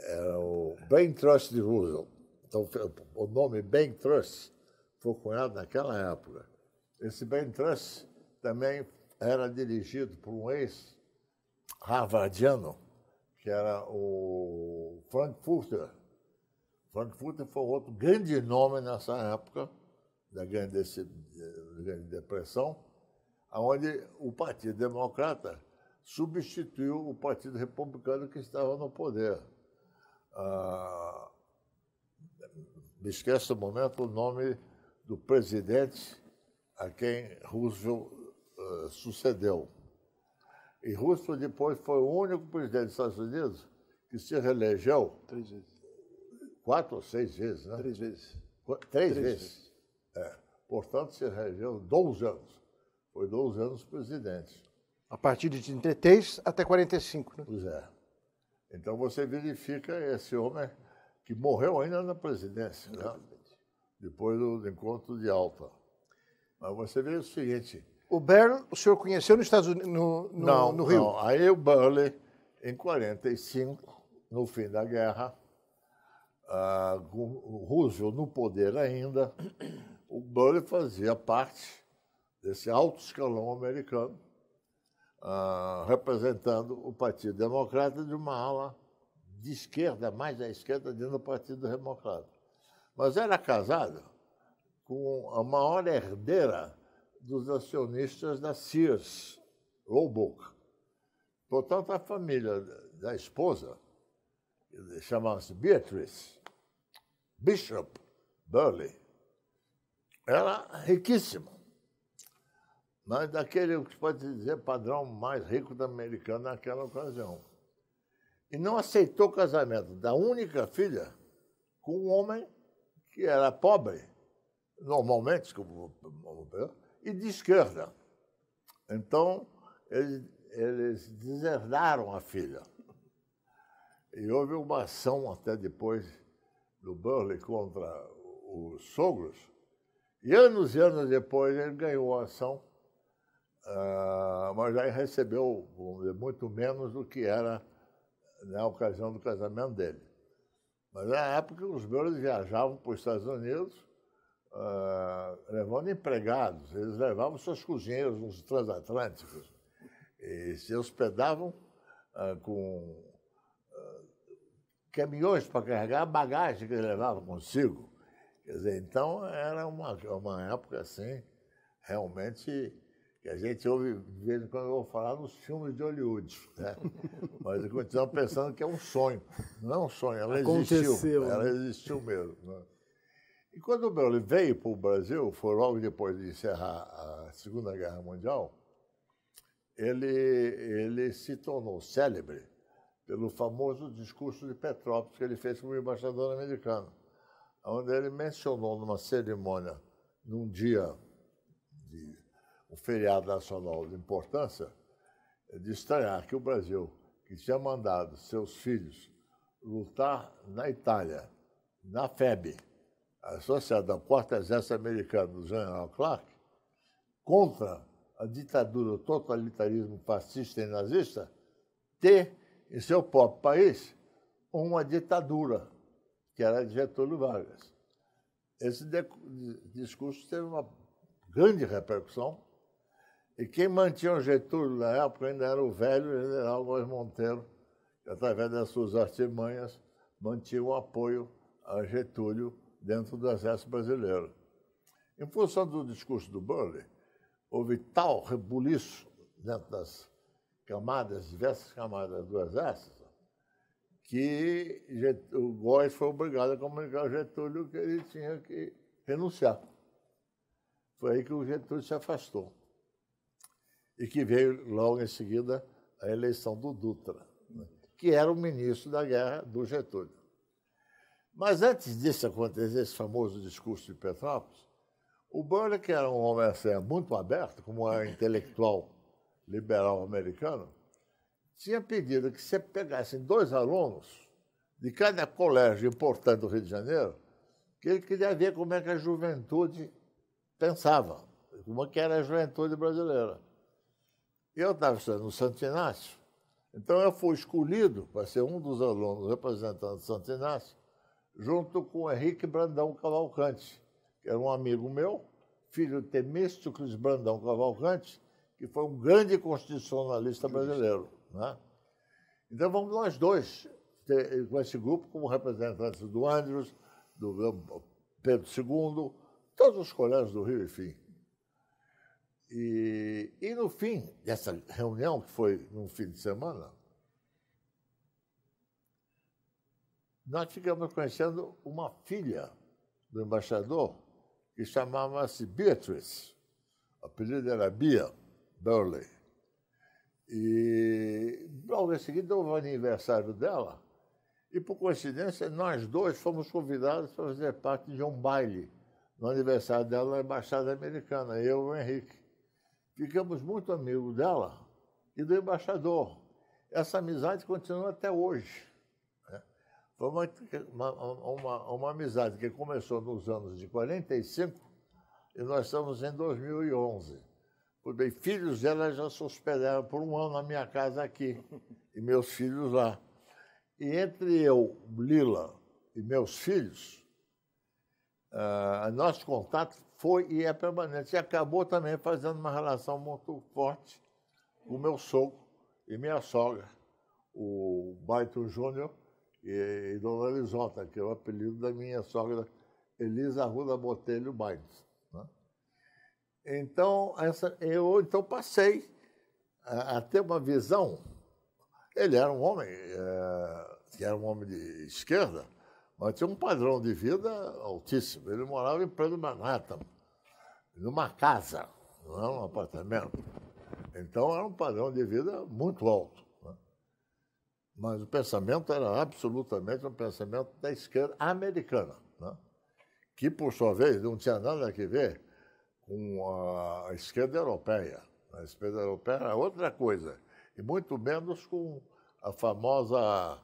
era o Bank Trust de Roosevelt. Então, o nome Bank Trust foi cunhado naquela época. Esse Ben Trust também era dirigido por um ex-harvardiano, que era o Frankfurter. Frankfurter foi outro grande nome nessa época da Grande, da grande Depressão, onde o Partido Democrata substituiu o Partido Republicano que estava no poder. Ah, me esquece o momento o nome do presidente a quem Roosevelt uh, sucedeu. E Roosevelt depois foi o único presidente dos Estados Unidos que se reelegeu. Três vezes. Quatro ou seis vezes, né? Três vezes. Três, Três vezes. vezes. É. Portanto, se reelegeu 12 anos. Foi 12 anos presidente. A partir de 33 até 45, né? Pois é. Então você verifica esse homem que morreu ainda na presidência, né? depois do encontro de Alta. Mas você vê o seguinte. O Barron, o senhor conheceu nos Estados Unidos, no, no, não, no Rio? Não, aí o Burley, em 45, no fim da guerra, uh, o Roosevelt no poder ainda, o Burley fazia parte desse alto escalão americano, uh, representando o Partido Democrata de uma ala de esquerda, mais à esquerda, dentro do Partido Democrata. Mas era casado com a maior herdeira dos acionistas da Sears, Roebuck. Portanto, a família da esposa, chamava-se Beatrice Bishop Burley, era riquíssima, mas daquele que pode dizer padrão mais rico da americana naquela ocasião. E não aceitou o casamento da única filha com um homem que era pobre normalmente, desculpa e de esquerda. Então, eles, eles deserdaram a filha. E houve uma ação até depois do Burley contra os sogros. E anos e anos depois ele ganhou a ação, uh, mas aí recebeu dizer, muito menos do que era na né, ocasião do casamento dele. Mas na época os Burleys viajavam para os Estados Unidos ah, levando empregados, eles levavam seus cozinheiros nos transatlânticos e se hospedavam uh, com uh, caminhões para carregar a bagagem que eles levavam consigo. Quer dizer, então era uma, uma época assim, realmente que a gente ouve, de vez em quando eu vou falar nos filmes de Hollywood, né? mas eu continuo pensando que é um sonho. Não é um sonho, ela Aconteceu, existiu. Né? Ela existiu mesmo. Né? E quando o Brownlee veio para o Brasil, foi logo depois de encerrar a Segunda Guerra Mundial, ele, ele se tornou célebre pelo famoso discurso de Petrópolis que ele fez como embaixador americano, onde ele mencionou numa cerimônia, num dia de um feriado nacional de importância, de estranhar que o Brasil, que tinha mandado seus filhos lutar na Itália, na FEB, associado ao Quarto Exército Americano do general Clark, contra a ditadura, o totalitarismo fascista e nazista, ter em seu próprio país uma ditadura, que era de Getúlio Vargas. Esse discurso teve uma grande repercussão e quem mantinha o Getúlio na época ainda era o velho general Luiz Monteiro, que, através das suas artimanhas, mantinha o apoio a Getúlio dentro do Exército Brasileiro. Em função do discurso do Burley, houve tal rebuliço dentro das camadas, diversas camadas do Exército, que o Góes foi obrigado a comunicar ao Getúlio que ele tinha que renunciar. Foi aí que o Getúlio se afastou. E que veio logo em seguida a eleição do Dutra, né, que era o ministro da guerra do Getúlio. Mas antes disso acontecer, esse famoso discurso de Petrópolis, o Burley, que era um homem assim, muito aberto, como era é intelectual liberal americano, tinha pedido que se pegassem dois alunos de cada colégio importante do Rio de Janeiro, que ele queria ver como é que a juventude pensava, como é que era a juventude brasileira. Eu estava estudando no Santo Inácio, então eu fui escolhido para ser um dos alunos representando Santo Inácio junto com Henrique Brandão Cavalcante, que era um amigo meu, filho de Temístocles Brandão Cavalcante, que foi um grande constitucionalista brasileiro. Né? Então vamos nós dois, com esse grupo, como representantes do Andrews, do Pedro II, todos os colégios do Rio, enfim. E, e no fim dessa reunião, que foi num fim de semana, nós ficamos conhecendo uma filha do embaixador que chamava-se Beatrice. O apelido era Bia Burley. E logo em seguida houve o aniversário dela. E por coincidência, nós dois fomos convidados para fazer parte de um baile no aniversário dela na Embaixada Americana, eu e o Henrique. Ficamos muito amigos dela e do embaixador. Essa amizade continua até hoje. Foi uma, uma, uma amizade que começou nos anos de 45 e nós estamos em 2011. Bem, filhos dela já se hospedaram por um ano na minha casa aqui e meus filhos lá. E entre eu, Lila, e meus filhos, uh, nosso contato foi e é permanente. E acabou também fazendo uma relação muito forte com meu sogro e minha sogra, o Baito Júnior, e, e Dona Elisota, que é o apelido da minha sogra Elisa Ruda Botelho Baines. Né? Então, essa, eu então passei a, a, ter uma visão. Ele era um homem, é, eh, que era um homem de esquerda, mas tinha um padrão de vida altíssimo. Ele morava em Pedro Manhattan, numa casa, não era um apartamento. Então, era um padrão de vida muito alto. Mas o pensamento era absolutamente um pensamento da esquerda americana, né? que, por sua vez, não tinha nada a ver com a esquerda europeia. A esquerda europeia era outra coisa, e muito menos com a famosa,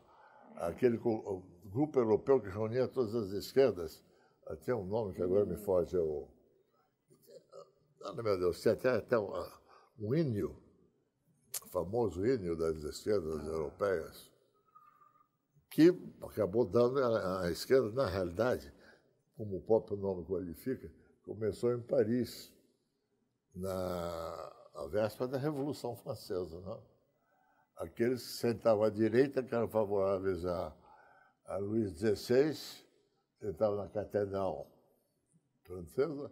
aquele grupo europeu que reunia todas as esquerdas. Ah, tinha um nome que agora me foge, eu... É ah, meu Deus, tinha até, até um, ah, um índio famoso hino das esquerdas ah. europeias, que acabou dando a esquerda, na realidade, como o próprio nome qualifica, começou em Paris, na véspera da Revolução Francesa. não? Né? Aqueles que sentavam à direita, que eram favoráveis a, a Luís XVI, sentavam na catedral francesa,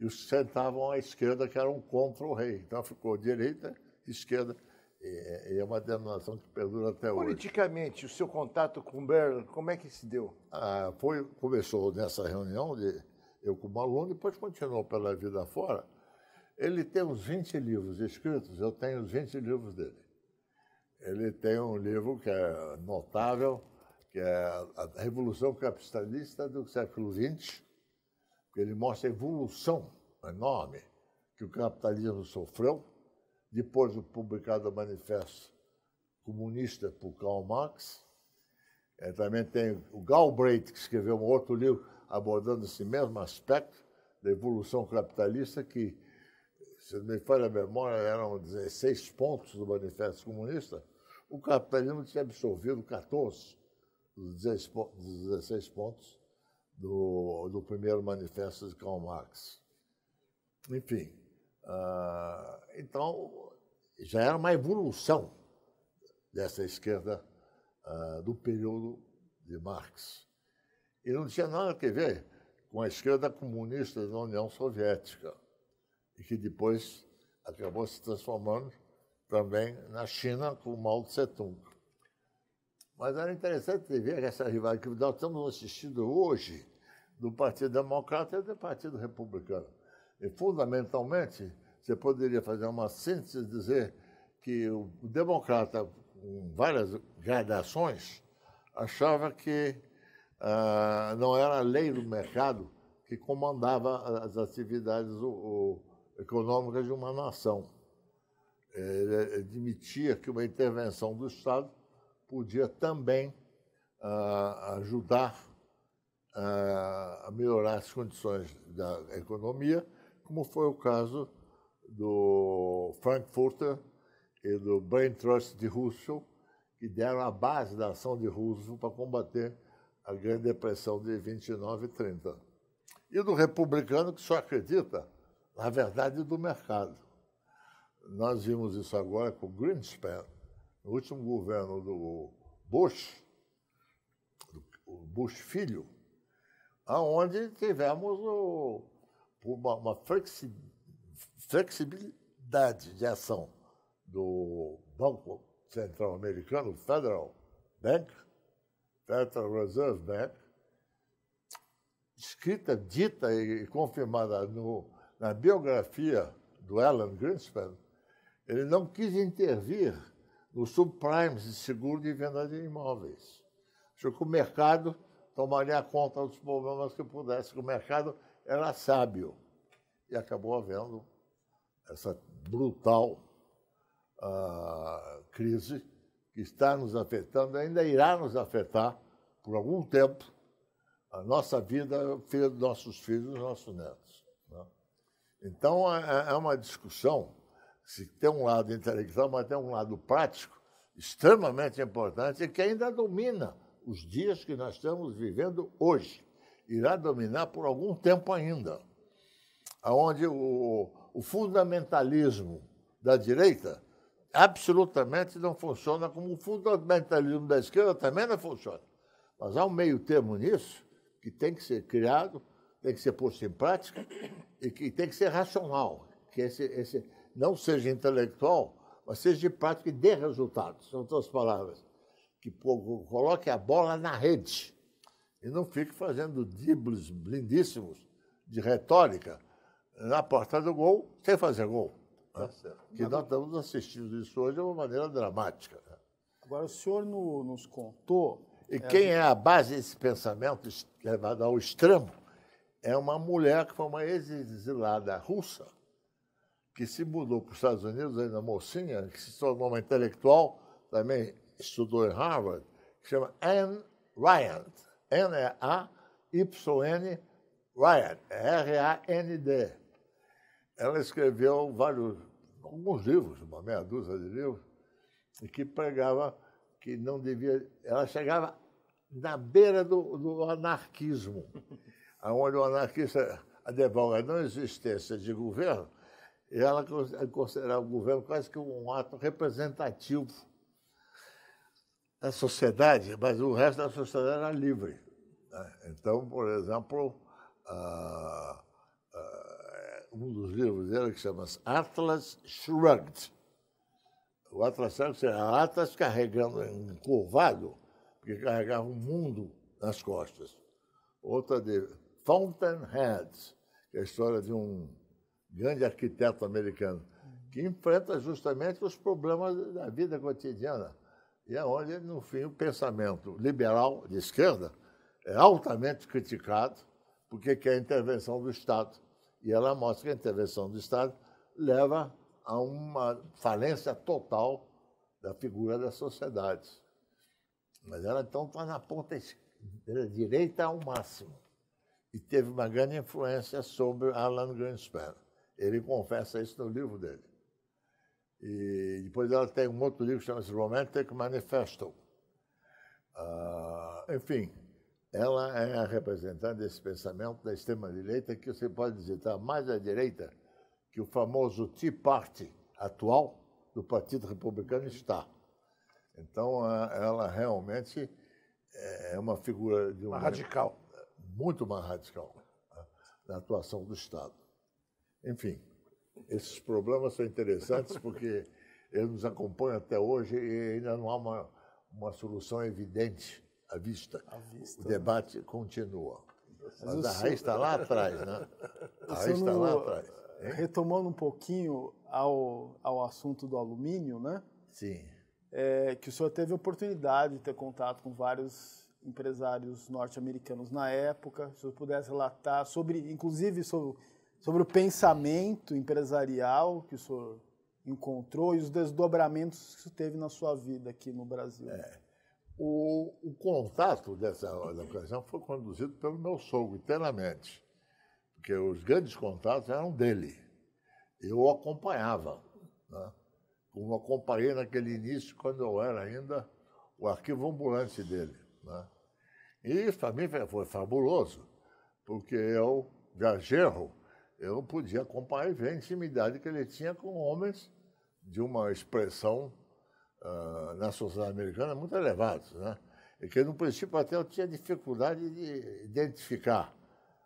e os que sentavam à esquerda, que eram contra o rei. Então ficou direita esquerda. É, é uma denominação que perdura até hoje. Politicamente, o seu contato com o Berlin, como é que se deu? Ah, foi, começou nessa reunião, de, eu como aluno, depois continuou pela vida fora. Ele tem uns 20 livros escritos, eu tenho os 20 livros dele. Ele tem um livro que é notável, que é A Revolução Capitalista do Século XX, que ele mostra a evolução enorme que o capitalismo sofreu depois de publicado o Manifesto Comunista por Karl Marx, eh, também tem o Galbraith, que escreveu um outro livro abordando esse mesmo aspecto da evolução capitalista, que, se me falha a memória, eram 16 pontos do Manifesto Comunista. O capitalismo tinha absorvido 14 dos 16 pontos do, do primeiro manifesto de Karl Marx. Enfim, uh, então já era uma evolução dessa esquerda uh, do período de Marx. E não tinha nada a ver com a esquerda comunista da União Soviética, e que depois acabou se transformando também na China com Mao Tse Tung. Mas era interessante ver essa rivalidade que nós estamos assistindo hoje do Partido Democrata e do Partido Republicano. E, fundamentalmente, você poderia fazer uma síntese e dizer que o democrata, com várias gradações, achava que ah, não era a lei do mercado que comandava as atividades o, o, econômicas de uma nação. Ele admitia que uma intervenção do Estado podia também ah, ajudar ah, a melhorar as condições da economia, como foi o caso do Frankfurter e do Brain Trust de Roosevelt, que deram a base da ação de Roosevelt para combater a Grande Depressão de 29 e 30. E do republicano que só acredita na verdade do mercado. Nós vimos isso agora com Greenspan, no último governo do Bush, o Bush filho, aonde tivemos o, uma, uma, flexibilidade de ação do Banco Central Americano, Federal Bank, Federal Reserve Bank, escrita, dita e confirmada no, na biografia do Alan Greenspan, ele não quis intervir no subprimes de seguro de venda de imóveis. Achou que o mercado tomaria conta dos problemas que pudesse, que o mercado era sábio. E acabou havendo essa brutal uh, crise que está nos afetando, ainda irá nos afetar por algum tempo a nossa vida, filha dos nossos filhos, dos nossos netos. Né? Então, é, é, é uma discussão que tem um lado intelectual, mas tem um lado prático extremamente importante que ainda domina os dias que nós estamos vivendo hoje. Irá dominar por algum tempo ainda. Onde o, o fundamentalismo da direita absolutamente não funciona como o fundamentalismo da esquerda também não funciona. Mas há um meio termo nisso que tem que ser criado, tem que ser posto em prática e que tem que ser racional, que esse, esse não seja intelectual, mas seja de prática e dê resultados, são outras palavras, que coloque a bola na rede e não fique fazendo dribles lindíssimos de retórica na porta do gol, sem fazer gol. Né? Tá certo. Que nós estamos assistindo isso hoje de uma maneira dramática. Né? Agora, o senhor no, nos contou. E é, quem é a base desse pensamento levado ao extremo é uma mulher que foi uma exilada russa, que se mudou para os Estados Unidos, ainda mocinha, que se tornou uma intelectual, também estudou em Harvard, que chama Anne Ryan. N-A-Y-N é Ryan, é R-A-N-D ela escreveu vários, alguns livros, uma meia dúzia de livros, e que pregava que não devia. Ela chegava na beira do, do anarquismo, onde o anarquista advoga a não existência de governo, e ela considerava o governo quase que um ato representativo da sociedade, mas o resto da sociedade era livre. Né? Então, por exemplo, ah, um dos livros dela que chama Atlas Shrugged. O Atlas Shrugged era é Atlas carregando encurvado, porque carregava o mundo nas costas. Outra de Fountainheads, que é a história de um grande arquiteto americano, que enfrenta justamente os problemas da vida cotidiana. E é onde, no fim, o pensamento liberal de esquerda é altamente criticado porque quer a intervenção do Estado e ela mostra que a intervenção do Estado leva a uma falência total da figura das sociedades. Mas ela então está na ponta direita ao máximo e teve uma grande influência sobre Alan Greenspan. Ele confessa isso no livro dele. E depois ela tem um outro livro que chama Romantic Manifesto. Uh, enfim, ela é a representante desse pensamento da extrema-direita, que você pode dizer, está mais à direita que o famoso Tea Party atual do Partido Republicano está. Então, ela realmente é uma figura de um. Uma radical. Muito mais radical né, na atuação do Estado. Enfim, esses problemas são interessantes porque eles nos acompanham até hoje e ainda não há uma, uma solução evidente à vista. À vista o né? debate continua. Mas, Mas a raiz está lá atrás, né? A raiz está lá atrás. Hein? Retomando um pouquinho ao, ao assunto do alumínio, né? Sim. É, que o senhor teve oportunidade de ter contato com vários empresários norte-americanos na época. Se o senhor pudesse relatar sobre, inclusive sobre, sobre o pensamento empresarial que o senhor encontrou e os desdobramentos que isso teve na sua vida aqui no Brasil. É. O, o contato dessa ocasião foi conduzido pelo meu sogro inteiramente, porque os grandes contatos eram dele. Eu o acompanhava, né? como acompanhei naquele início, quando eu era ainda o arquivo ambulante dele. Né? E isso para mim foi fabuloso, porque eu, já gerro, eu podia acompanhar e ver a intimidade que ele tinha com homens de uma expressão na sociedade americana muito elevados, né? E que no princípio até eu tinha dificuldade de identificar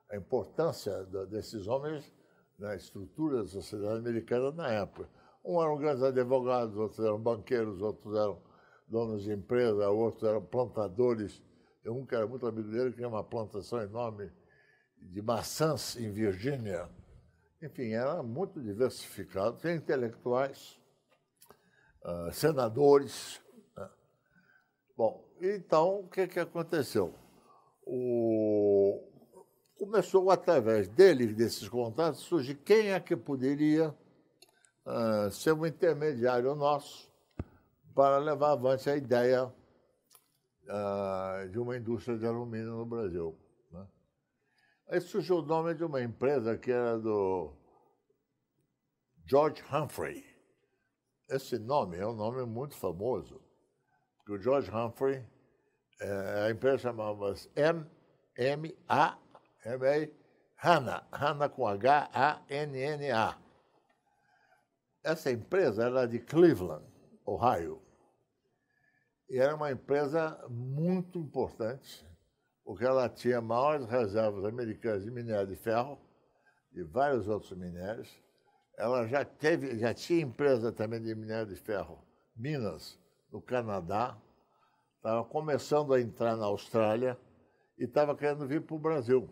a importância da, desses homens na estrutura da sociedade americana na época. Um eram grandes advogados, outros eram banqueiros, outros eram donos de empresa, outros eram plantadores. Eu um que era muito amigo dele, que tinha uma plantação enorme de maçãs em Virgínia. Enfim, era muito diversificado. Tinha intelectuais, ah, senadores. Né? Bom, então o que, que aconteceu? O... Começou através deles, desses contatos, surgir quem é que poderia uh, ser um intermediário nosso para levar avante a ideia uh, de uma indústria de alumínio no Brasil. Né? Aí surgiu o nome de uma empresa que era do George Humphrey esse nome é um nome muito famoso, porque o George Humphrey, é, a empresa chamava-se M-A-M-A, Hanna Hanna com H-A-N-N-A. Essa empresa era de Cleveland, Ohio. E era uma empresa muito importante, porque ela tinha maiores reservas americanas de minério de ferro, e vários outros minérios ela já teve, já tinha empresa também de minério de ferro, Minas, no Canadá, estava começando a entrar na Austrália e estava querendo vir para o Brasil.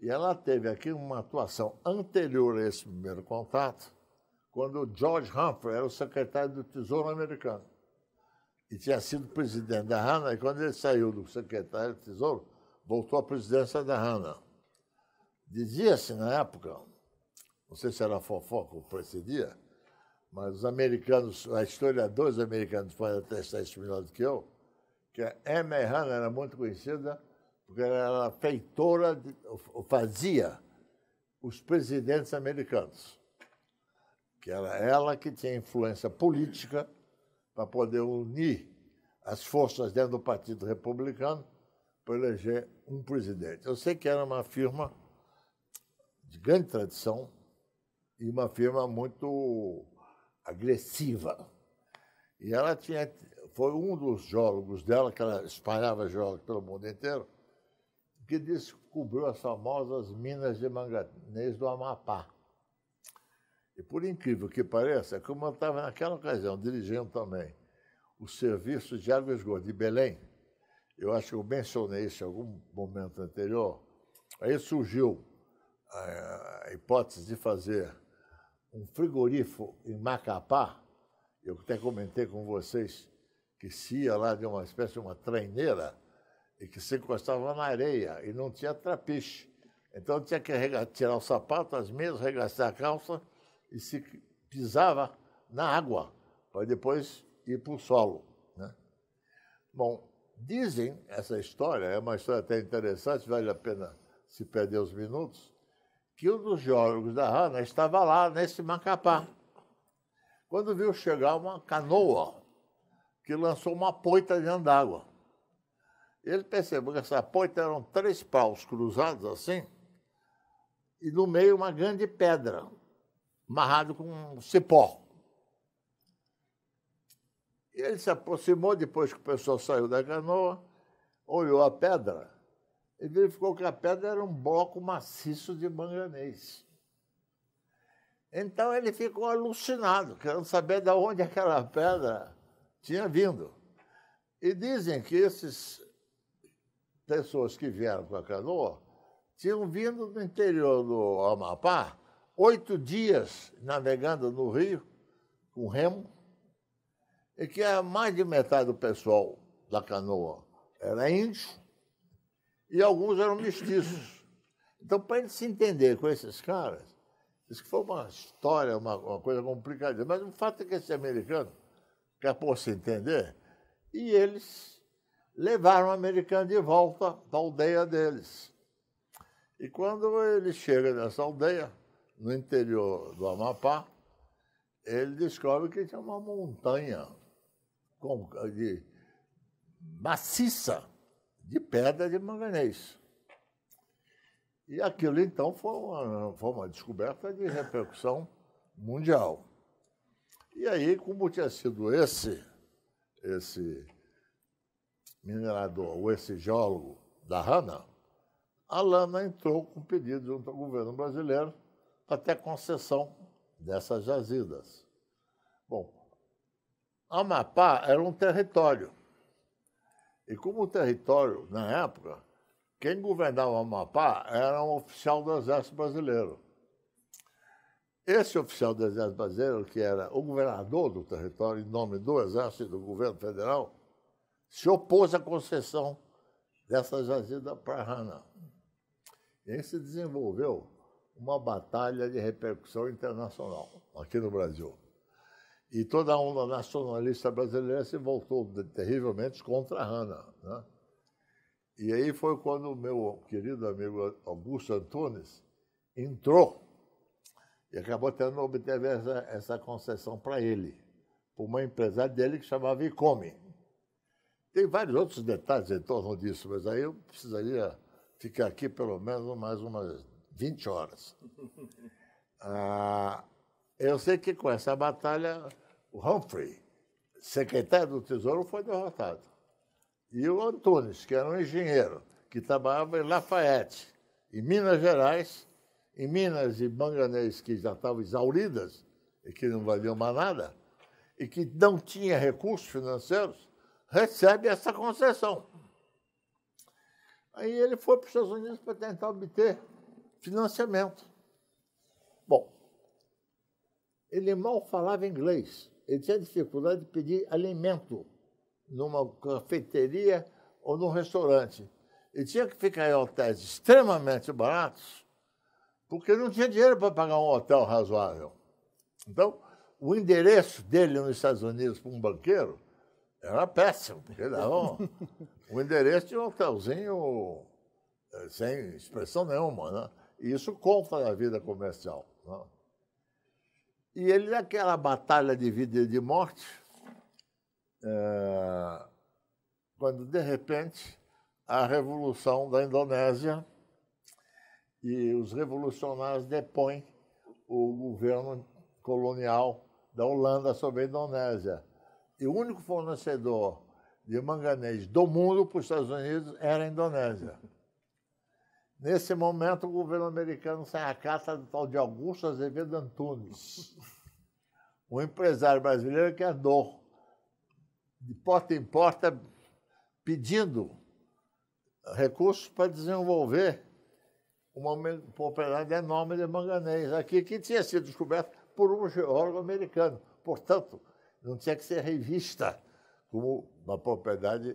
E ela teve aqui uma atuação anterior a esse primeiro contato, quando George Humphrey era o secretário do Tesouro americano. E tinha sido presidente da Hanna, e quando ele saiu do secretário do Tesouro, voltou à presidência da Hanna. Dizia-se na época, não sei se era fofoca ou precedia, mas os americanos, a historiadores é americanos podem atestar isso melhor do que eu, que a é Emma Hahn era muito conhecida porque ela era feitora, de, fazia os presidentes americanos. Que era ela que tinha influência política para poder unir as forças dentro do Partido Republicano para eleger um presidente. Eu sei que era uma firma de grande tradição, e uma firma muito agressiva. E ela tinha, foi um dos geólogos dela, que ela espalhava geólogos pelo mundo inteiro, que descobriu as famosas minas de manganês do Amapá. E por incrível que pareça, como eu estava naquela ocasião dirigindo também o serviço de água e esgoto de Belém, eu acho que eu mencionei isso em algum momento anterior, aí surgiu eh, a hipótese de fazer um frigorífico em Macapá, eu até comentei com vocês que se ia lá de uma espécie de uma treineira e que se encostava na areia e não tinha trapiche. Então tinha que tirar o sapato, as meias, regaçar a calça e se pisava na água para depois ir para o solo. Né? Bom, dizem essa história, é uma história até interessante, vale a pena se perder os minutos, que um dos geólogos da ANA estava lá nesse Macapá. Quando viu chegar uma canoa que lançou uma poita dentro d'água. Ele percebeu que essa poita eram três paus cruzados assim, e no meio uma grande pedra, amarrado com um cipó. Ele se aproximou depois que o pessoal saiu da canoa, olhou a pedra ele verificou que a pedra era um bloco maciço de manganês. Então ele ficou alucinado, querendo saber de onde aquela pedra tinha vindo. E dizem que essas pessoas que vieram com a canoa tinham vindo do interior do Amapá, oito dias navegando no rio, com remo, e que mais de metade do pessoal da canoa era índio, e alguns eram mestiços. Então, para ele se entender com esses caras, isso que foi uma história, uma, uma coisa complicada. Mas o fato é que esse americano quer é por se entender, e eles levaram o americano de volta para a aldeia deles. E quando ele chega nessa aldeia, no interior do Amapá, ele descobre que tinha uma montanha de maciça de pedra de manganês. E aquilo, então, foi uma, foi uma descoberta de repercussão mundial. E aí, como tinha sido esse, esse minerador, ou esse geólogo da Rana, a Lana entrou com pedido junto ao governo brasileiro para ter concessão dessas jazidas. Bom, Amapá era um território e como o território, na época, quem governava o Amapá era um oficial do Exército Brasileiro. Esse oficial do Exército Brasileiro, que era o governador do território, em nome do Exército e do governo federal, se opôs à concessão dessa jazida para Hanna. E aí se desenvolveu uma batalha de repercussão internacional aqui no Brasil. E toda a onda nacionalista brasileira se voltou terrivelmente contra a Hanna. Né? E aí foi quando o meu querido amigo Augusto Antunes entrou e acabou tendo obteve essa, essa concessão para ele, por uma empresa dele que chamava Icome. Tem vários outros detalhes em torno disso, mas aí eu precisaria ficar aqui pelo menos mais umas 20 horas. Ah, eu sei que com essa batalha Humphrey, secretário do Tesouro, foi derrotado. E o Antunes, que era um engenheiro, que trabalhava em Lafayette, em Minas Gerais, em Minas e Manganês, que já estavam exauridas e que não valiam mais nada, e que não tinha recursos financeiros, recebe essa concessão. Aí ele foi para os Estados Unidos para tentar obter financiamento. Bom, ele mal falava inglês ele tinha dificuldade de pedir alimento numa cafeteria ou num restaurante. Ele tinha que ficar em hotéis extremamente baratos, porque não tinha dinheiro para pagar um hotel razoável. Então, o endereço dele nos Estados Unidos para um banqueiro era péssimo, porque dava um, o endereço de um hotelzinho eh, sem expressão nenhuma. Né? E isso conta na vida comercial. Né? E ele, naquela batalha de vida e de morte, é, quando de repente a revolução da Indonésia e os revolucionários depõem o governo colonial da Holanda sobre a Indonésia. E o único fornecedor de manganês do mundo para os Estados Unidos era a Indonésia. Nesse momento, o governo americano sai a carta do tal de Augusto Azevedo Antunes, um empresário brasileiro que andou de porta em porta pedindo recursos para desenvolver uma propriedade enorme de manganês aqui, que tinha sido descoberta por um geólogo americano. Portanto, não tinha que ser revista como uma propriedade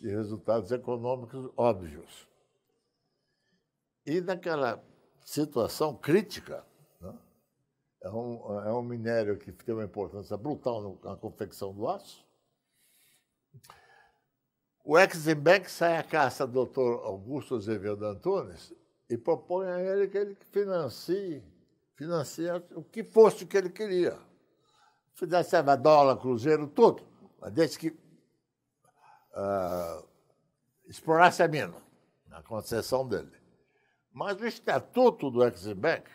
de resultados econômicos óbvios. E naquela situação crítica, né? é, um, é um minério que tem uma importância brutal no, na confecção do aço. O Eximbank sai à caça do doutor Augusto Azevedo Antunes e propõe a ele que ele financie, financie o que fosse que ele queria. a dólar, cruzeiro, tudo, mas desde que uh, explorasse a mina, na concessão dele. Mas o estatuto do Exim Bank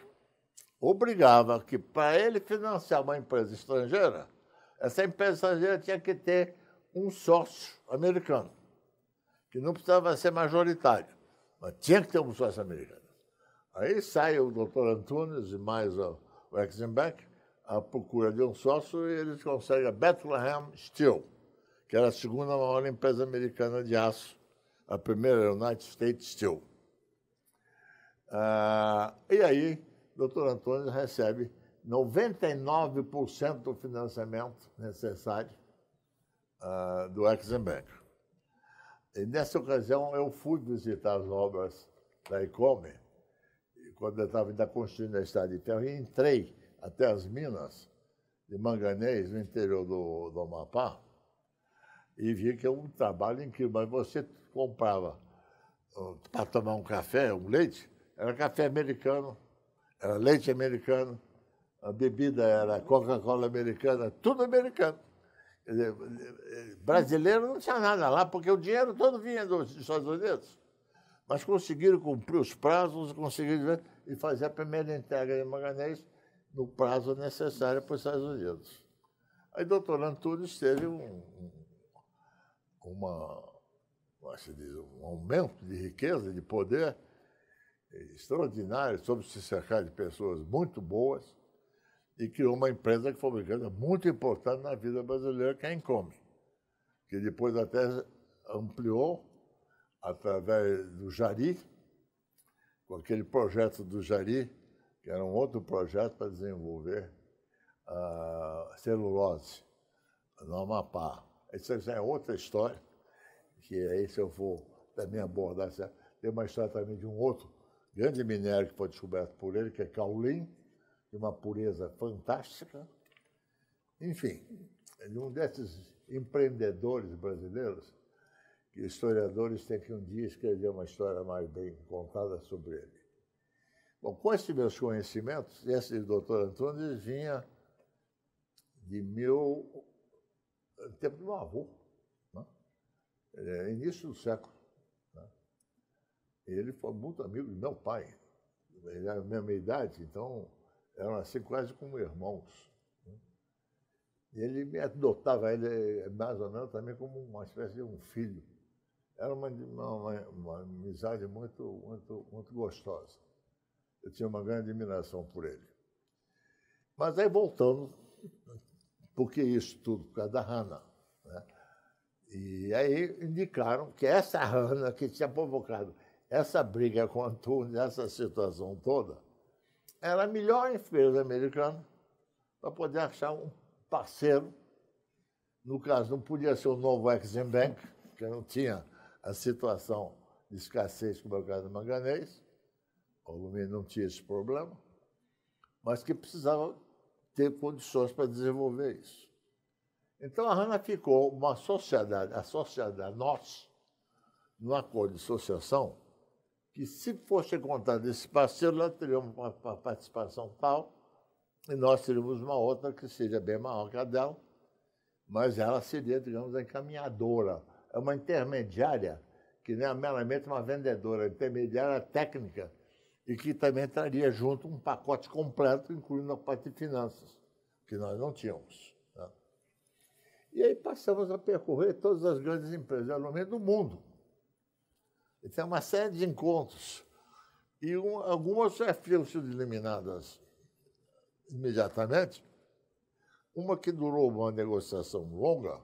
obrigava que, para ele financiar uma empresa estrangeira, essa empresa estrangeira tinha que ter um sócio americano, que não precisava ser majoritário, mas tinha que ter um sócio americano. Aí sai o doutor Antunes e mais o, o Exim Bank à procura de um sócio e eles conseguem a Bethlehem Steel, que era a segunda maior empresa americana de aço, a primeira era United States Steel. Ah, e aí, doutor Antônio recebe 99% do financiamento necessário ah, do Exxon Bank. E nessa ocasião, eu fui visitar as obras da Icome, quando eu estava ainda construindo a estrada de ferro, e entrei até as minas de manganês, no interior do, do Amapá, e vi que é um trabalho incrível. Mas você comprava, ah, para tomar um café, um leite, era café americano, era leite americano, a bebida era Coca-Cola americana, tudo americano. Dizer, brasileiro não tinha nada lá, porque o dinheiro todo vinha dos Estados Unidos. Mas conseguiram cumprir os prazos, conseguiram e fazer a primeira entrega de Magalhães no prazo necessário para os Estados Unidos. Aí, doutor Antunes teve um, uma, como é se diz, um aumento de riqueza, de poder, extraordinário, soube se cercar de pessoas muito boas e criou uma empresa que foi uma empresa muito importante na vida brasileira, que é a Encomi, que depois até ampliou através do Jari, com aquele projeto do Jari, que era um outro projeto para desenvolver a celulose no Amapá. Isso é outra história, que aí se eu vou também abordar, é, tem uma história também de um outro grande minério que foi descoberto por ele, que é caulim, de uma pureza fantástica. Enfim, de é um desses empreendedores brasileiros que historiadores têm que um dia escrever uma história mais bem contada sobre ele. Bom, com esses meus conhecimentos, esse doutor Antônio vinha de meu tempo do meu avô, né? é, início do século ele foi muito amigo do meu pai. Ele era da mesma idade, então eram assim quase como irmãos. Né? Ele me adotava, ele é mais ou menos também como uma espécie de um filho. Era uma, uma, uma amizade muito, muito, muito gostosa. Eu tinha uma grande admiração por ele. Mas aí voltando, por que isso tudo? Por causa da Hannah. Né? E aí indicaram que essa Hannah que tinha provocado essa briga com o Antunes, essa situação toda, era a melhor empresa americana para poder achar um parceiro. No caso, não podia ser o novo Exim Bank, não tinha a situação de escassez com é o mercado manganês, o alumínio não tinha esse problema, mas que precisava ter condições para desenvolver isso. Então a RANA ficou uma sociedade, a sociedade, nós, no acordo de associação, que se fosse contado esse parceiro, nós teríamos uma participação tal e nós teríamos uma outra que seria bem maior que a dela, mas ela seria, digamos, a encaminhadora, é uma intermediária, que nem é meramente uma vendedora, é intermediária técnica, e que também traria junto um pacote completo, incluindo a parte de finanças, que nós não tínhamos. Né? E aí passamos a percorrer todas as grandes empresas no meio do mundo. Tem é uma série de encontros. E um, algumas já é foram sido eliminadas imediatamente. Uma que durou uma negociação longa,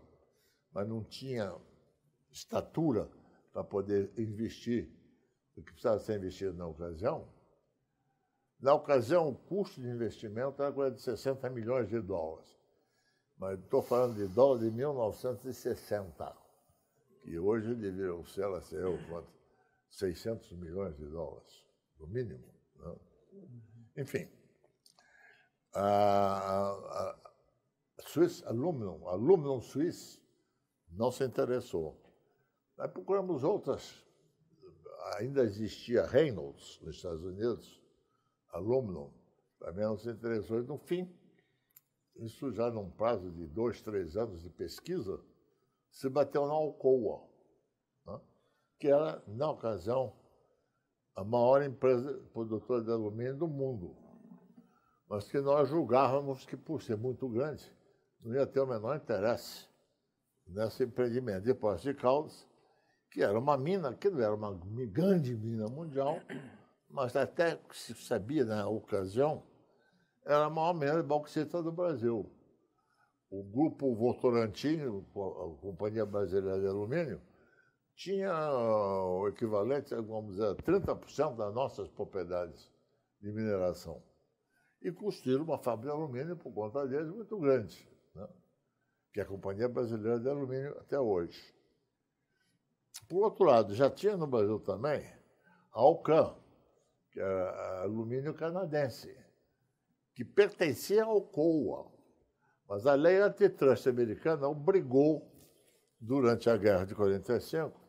mas não tinha estatura para poder investir o que precisava ser investido na ocasião. Na ocasião, o custo de investimento era de 60 milhões de dólares. Mas estou falando de dólar de 1960, que hoje deveriam ser, lá sei eu quanto, 600 milhões de dólares, no mínimo. Né? Enfim, a, a, a Swiss Aluminum, Aluminum Swiss, não se interessou. Aí procuramos outras. Ainda existia Reynolds nos Estados Unidos, Aluminum, também não se interessou. E no fim, isso já num prazo de dois, três anos de pesquisa, se bateu na Alcoa que era, na ocasião, a maior empresa produtora de alumínio do mundo, mas que nós julgávamos que, por ser muito grande, não ia ter o menor interesse nesse empreendimento de Poços de Caldas, que era uma mina, que não era uma grande mina mundial, mas até que se sabia na né, ocasião, era a maior mina de bauxita do Brasil. O grupo Votorantim, a Companhia Brasileira de Alumínio, tinha o equivalente, vamos dizer, a 30% das nossas propriedades de mineração. E construíram uma fábrica de alumínio, por conta deles, muito grande, né? que é a Companhia Brasileira de Alumínio até hoje. Por outro lado, já tinha no Brasil também a Alcan, que era é alumínio canadense, que pertencia ao COA. Mas a lei antitrust americana obrigou, durante a Guerra de 45,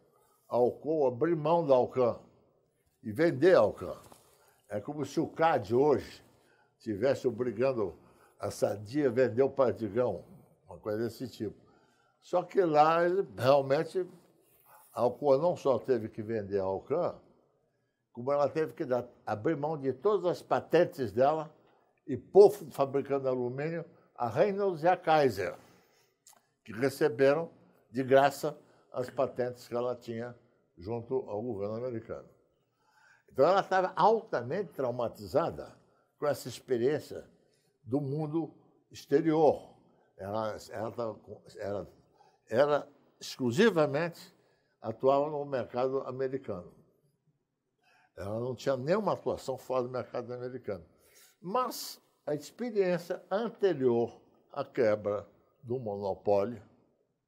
a Alcoa abrir mão da Alcan e vender a Alcan. É como se o CAD hoje estivesse obrigando a Sadia a vender o Partigão, uma coisa desse tipo. Só que lá realmente a Alcoa não só teve que vender a Alcan, como ela teve que dar, abrir mão de todas as patentes dela e pôr fabricando alumínio a Reynolds e a Kaiser, que receberam de graça as patentes que ela tinha junto ao governo americano. Então ela estava altamente traumatizada com essa experiência do mundo exterior. Ela, ela, exclusivamente atuava no mercado americano. Ela não tinha nenhuma atuação fora do mercado americano. Mas a experiência anterior à quebra do monopólio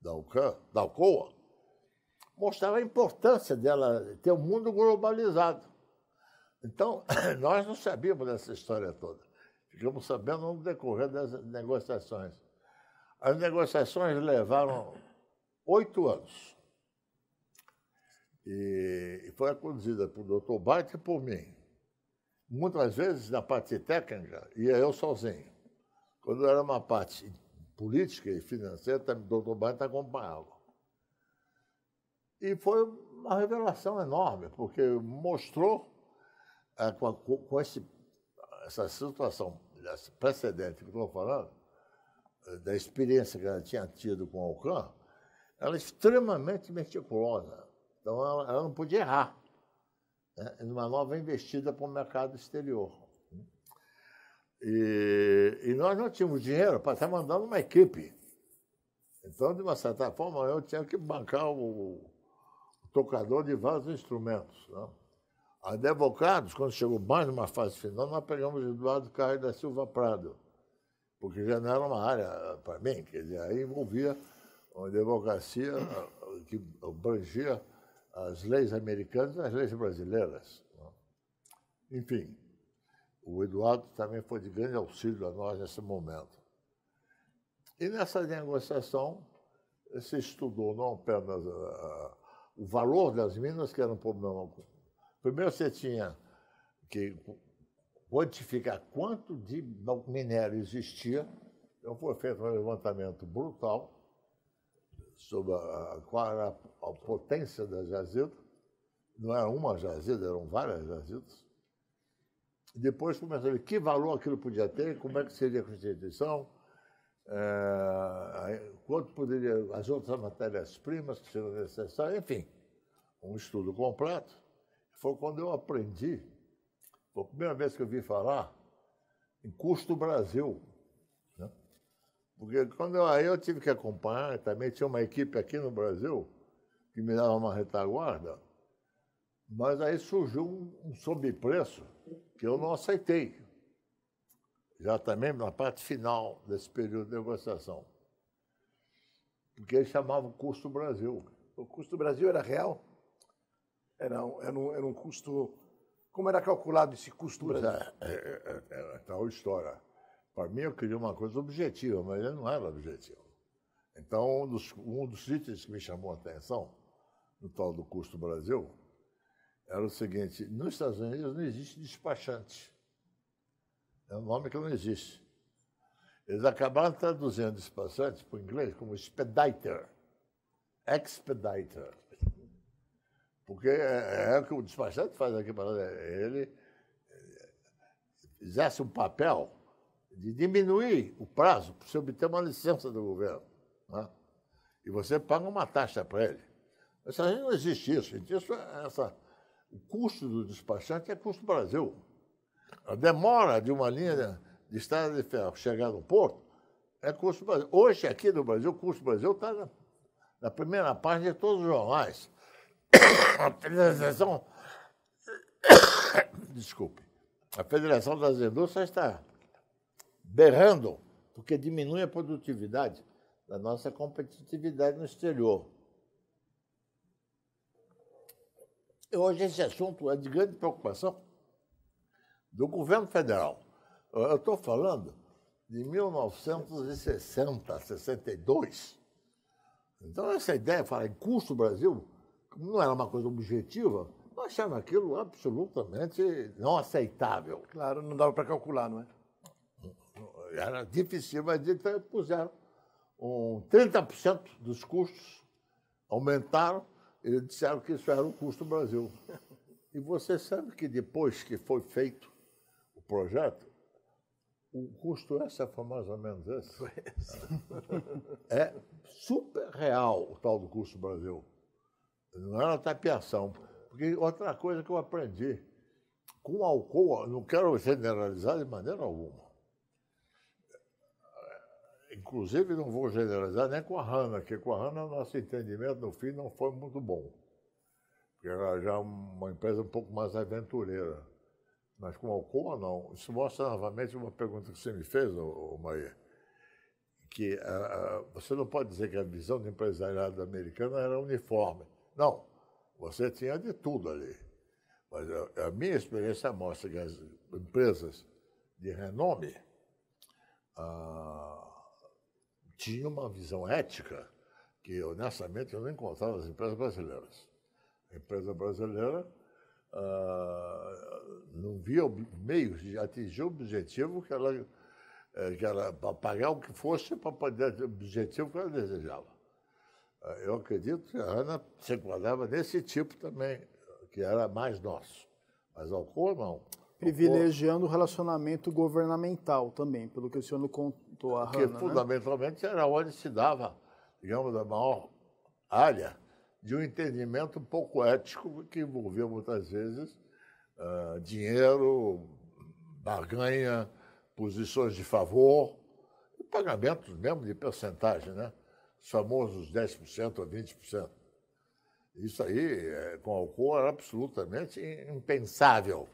da, Alcan, da Alcoa mostrava a importância dela ter o um mundo globalizado. Então, nós não sabíamos dessa história toda. Ficamos sabendo no decorrer das negociações. As negociações levaram oito anos. E foi conduzida por Dr. Bart e por mim. Muitas vezes, na parte técnica, ia eu sozinho. Quando era uma parte política e financeira, o Dr. Bart acompanhava. E foi uma revelação enorme, porque mostrou é, com, a, com esse, essa situação, esse precedente que estou falando, eh, da experiência que ela tinha tido com o Alcan, ela é extremamente meticulosa. Então, ela, ela não podia errar né, numa nova investida para o mercado exterior. E, e nós não tínhamos dinheiro para estar mandando uma equipe. Então, de uma certa forma, eu tinha que bancar o, tocador de vários instrumentos. Né? quando chegou mais numa fase final, nós pegamos Eduardo Carlos da Silva Prado, porque já não era uma área eh, para mim, quer dizer, aí envolvia uma advocacia eh, que abrangia as leis americanas e as leis brasileiras. Né? Enfim, o Eduardo também foi de grande auxílio a nós nesse momento. E nessa negociação, eh, se estudou não apenas a, o valor das minas que era um problema. Primeiro você tinha que quantificar quanto de minério existia. Então foi feito um levantamento brutal sobre a, qual era a potência da jazida. Não era uma jazida, eram várias jazidas. depois começou a ver que valor aquilo podia ter, como é que seria a constituição, eh, quanto poderia, as outras matérias-primas que seriam necessárias, enfim, um estudo completo. Foi quando eu aprendi, foi a primeira vez que eu vi falar em custo Brasil. Né? Porque quando eu, aí eu tive que acompanhar, também tinha uma equipe aqui no Brasil que me dava uma retaguarda, mas aí surgiu um, um sobrepreço que eu não aceitei já também na parte final desse período de negociação. Porque eles chamavam custo Brasil. O custo Brasil era real? Era um, era um, era um custo. Como era calculado esse custo Brasil? É é, é, é, é, é tal história. Para mim, eu queria uma coisa objetiva, mas ele não era objetivo. Então, um dos, um dos itens que me chamou a atenção no tal do custo Brasil era o seguinte: nos Estados Unidos não existe despachante. É um nome que não existe. Eles acabaram traduzindo esse passante para o inglês como expediter. Expediter. Porque é, é o que o despachante faz aqui para ele. Fizesse é, um papel de diminuir o prazo para você obter uma licença do governo. Né? E você paga uma taxa para ele. Mas a gente não existe isso. isso é essa, o custo do despachante é custo do Brasil a demora de uma linha de estrada de ferro chegar no porto é custo Brasil. Hoje, aqui no Brasil, o custo Brasil está na, na, primeira página de todos os jornais. A Federação. Desculpe. A Federação das Indústrias está berrando, porque diminui a produtividade da nossa competitividade no exterior. hoje esse assunto é de grande preocupação do governo federal. Eu estou falando de 1960, 62. Então, essa ideia, de falar em custo Brasil, não era uma coisa objetiva, nós achamos aquilo absolutamente não aceitável. Claro, não dava para calcular, não é? Era difícil, mas então puseram um 30% dos custos, aumentaram e disseram que isso era o custo Brasil. E você sabe que depois que foi feito, o projeto, o custo essa foi é mais ou menos esse. é super real o tal do custo Brasil. Não era é tapiação. Porque outra coisa que eu aprendi, com Alcoa, não quero generalizar de maneira alguma. Inclusive, não vou generalizar nem com a Hanna, que com a Hanna nosso entendimento no fim não foi muito bom. Porque ela já é uma empresa um pouco mais aventureira mas com ou não. Isso mostra novamente uma pergunta que você me fez, Maia, que uh, você não pode dizer que a visão do empresariado americano era uniforme. Não, você tinha de tudo ali. Mas a, a minha experiência mostra que as empresas de renome uh, tinham uma visão ética que, honestamente, eu não encontrava nas empresas brasileiras. A empresa brasileira uh, não via meios de atingir o objetivo que ela, eh, que ela pagar o que fosse para poder o objetivo que ela desejava. Uh, eu acredito que a Ana se enquadrava nesse tipo também, que era mais nosso. Mas ao cor, não privilegiando o relacionamento governamental também, pelo que o senhor contou a Porque, né? fundamentalmente, né? era onde se dava, digamos, a maior área de um entendimento pouco ético que envolveu muitas vezes uh, dinheiro, barganha, posições de favor, e pagamentos mesmo de percentagem, né? Os famosos 10% ou 20%. Isso aí, eh, com Alcoa, era absolutamente impensável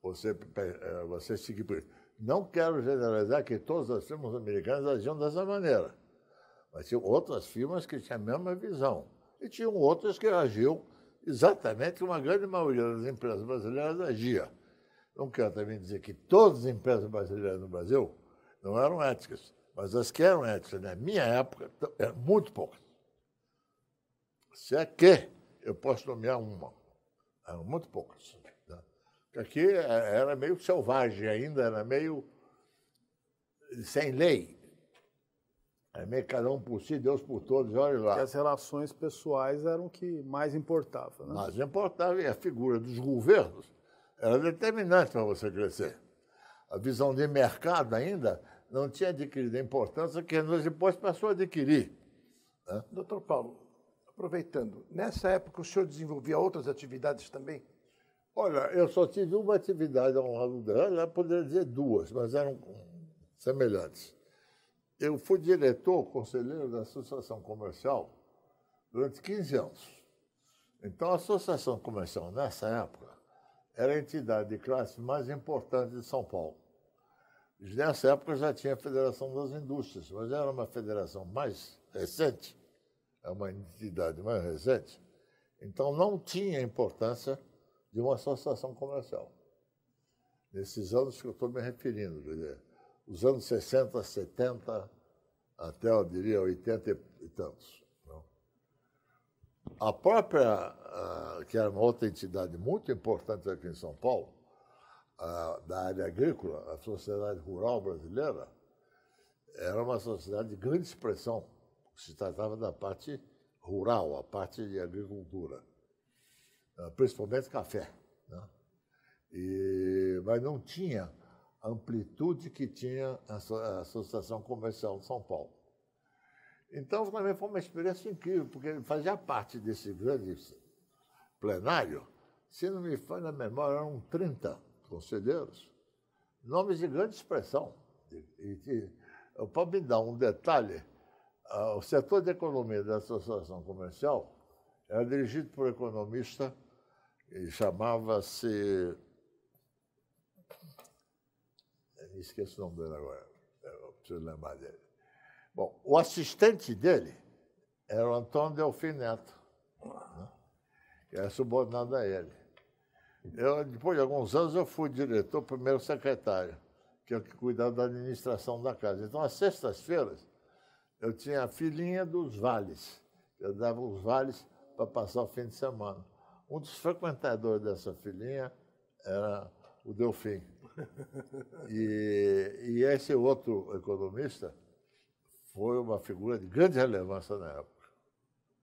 você, eh, você seguir por isso. Não quero generalizar que todas as firmas americanas agiam dessa maneira, mas tinha outras firmas que tinham a mesma visão e tinham outras que agiam exatamente como a grande maioria das empresas brasileiras agia. Não quero também dizer que todas as empresas brasileiras no Brasil não eram éticas, mas as que eram éticas na minha época eram muito poucas. Se é que eu posso nomear uma, eram muito poucas. Né? Aqui eh, era meio selvagem ainda, era meio sem lei. Amém, é cada um por si, Deus por todos, olha lá. E as relações pessoais eram o que mais importava, né? Mais importava, e a figura dos governos era determinante para você crescer. A visão de mercado ainda não tinha adquirido a importância que anos depois passou a adquirir. Né? Doutor Paulo, aproveitando, nessa época o senhor desenvolvia outras atividades também? Olha, eu só tive uma atividade ao lado dela, poderia dizer duas, mas eram semelhantes. Eu fui diretor, conselheiro da Associação Comercial durante 15 anos. Então, a Associação Comercial, nessa época, era a entidade de classe mais importante de São Paulo. Nessa época já tinha a Federação das Indústrias, mas era uma federação mais recente, é uma entidade mais recente, então não tinha importância de uma associação comercial. Nesses anos que eu estou me referindo, quer dizer, os anos 60, 70, até eu diria 80 e tantos. A própria, que era uma outra entidade muito importante aqui em São Paulo, da área agrícola, a Sociedade Rural Brasileira, era uma sociedade de grande expressão, se tratava da parte rural, a parte de agricultura, eh, principalmente café. Né? E, mas não tinha amplitude que tinha a Associação Comercial de São Paulo. Então, para mim, foi uma experiência incrível, porque fazia parte desse grande plenário. Se não me falha a memória, eram 30 conselheiros, nomes de grande expressão. para me dar um detalhe, o setor de economia da Associação Comercial era dirigido por um economista e chamava-se esqueço o nome dele agora, eu preciso lembrar dele. Bom, o assistente dele era o Antônio Delfim Neto, né? que era subordinado a ele. Eu, depois de alguns anos, eu fui diretor, primeiro secretário, que é o que cuidava da administração da casa. Então, às sextas-feiras, eu tinha a filhinha dos vales. Eu dava os vales para passar o fim de semana. Um dos frequentadores dessa filhinha era o Delfim. E, e esse outro economista foi uma figura de grande relevância na época.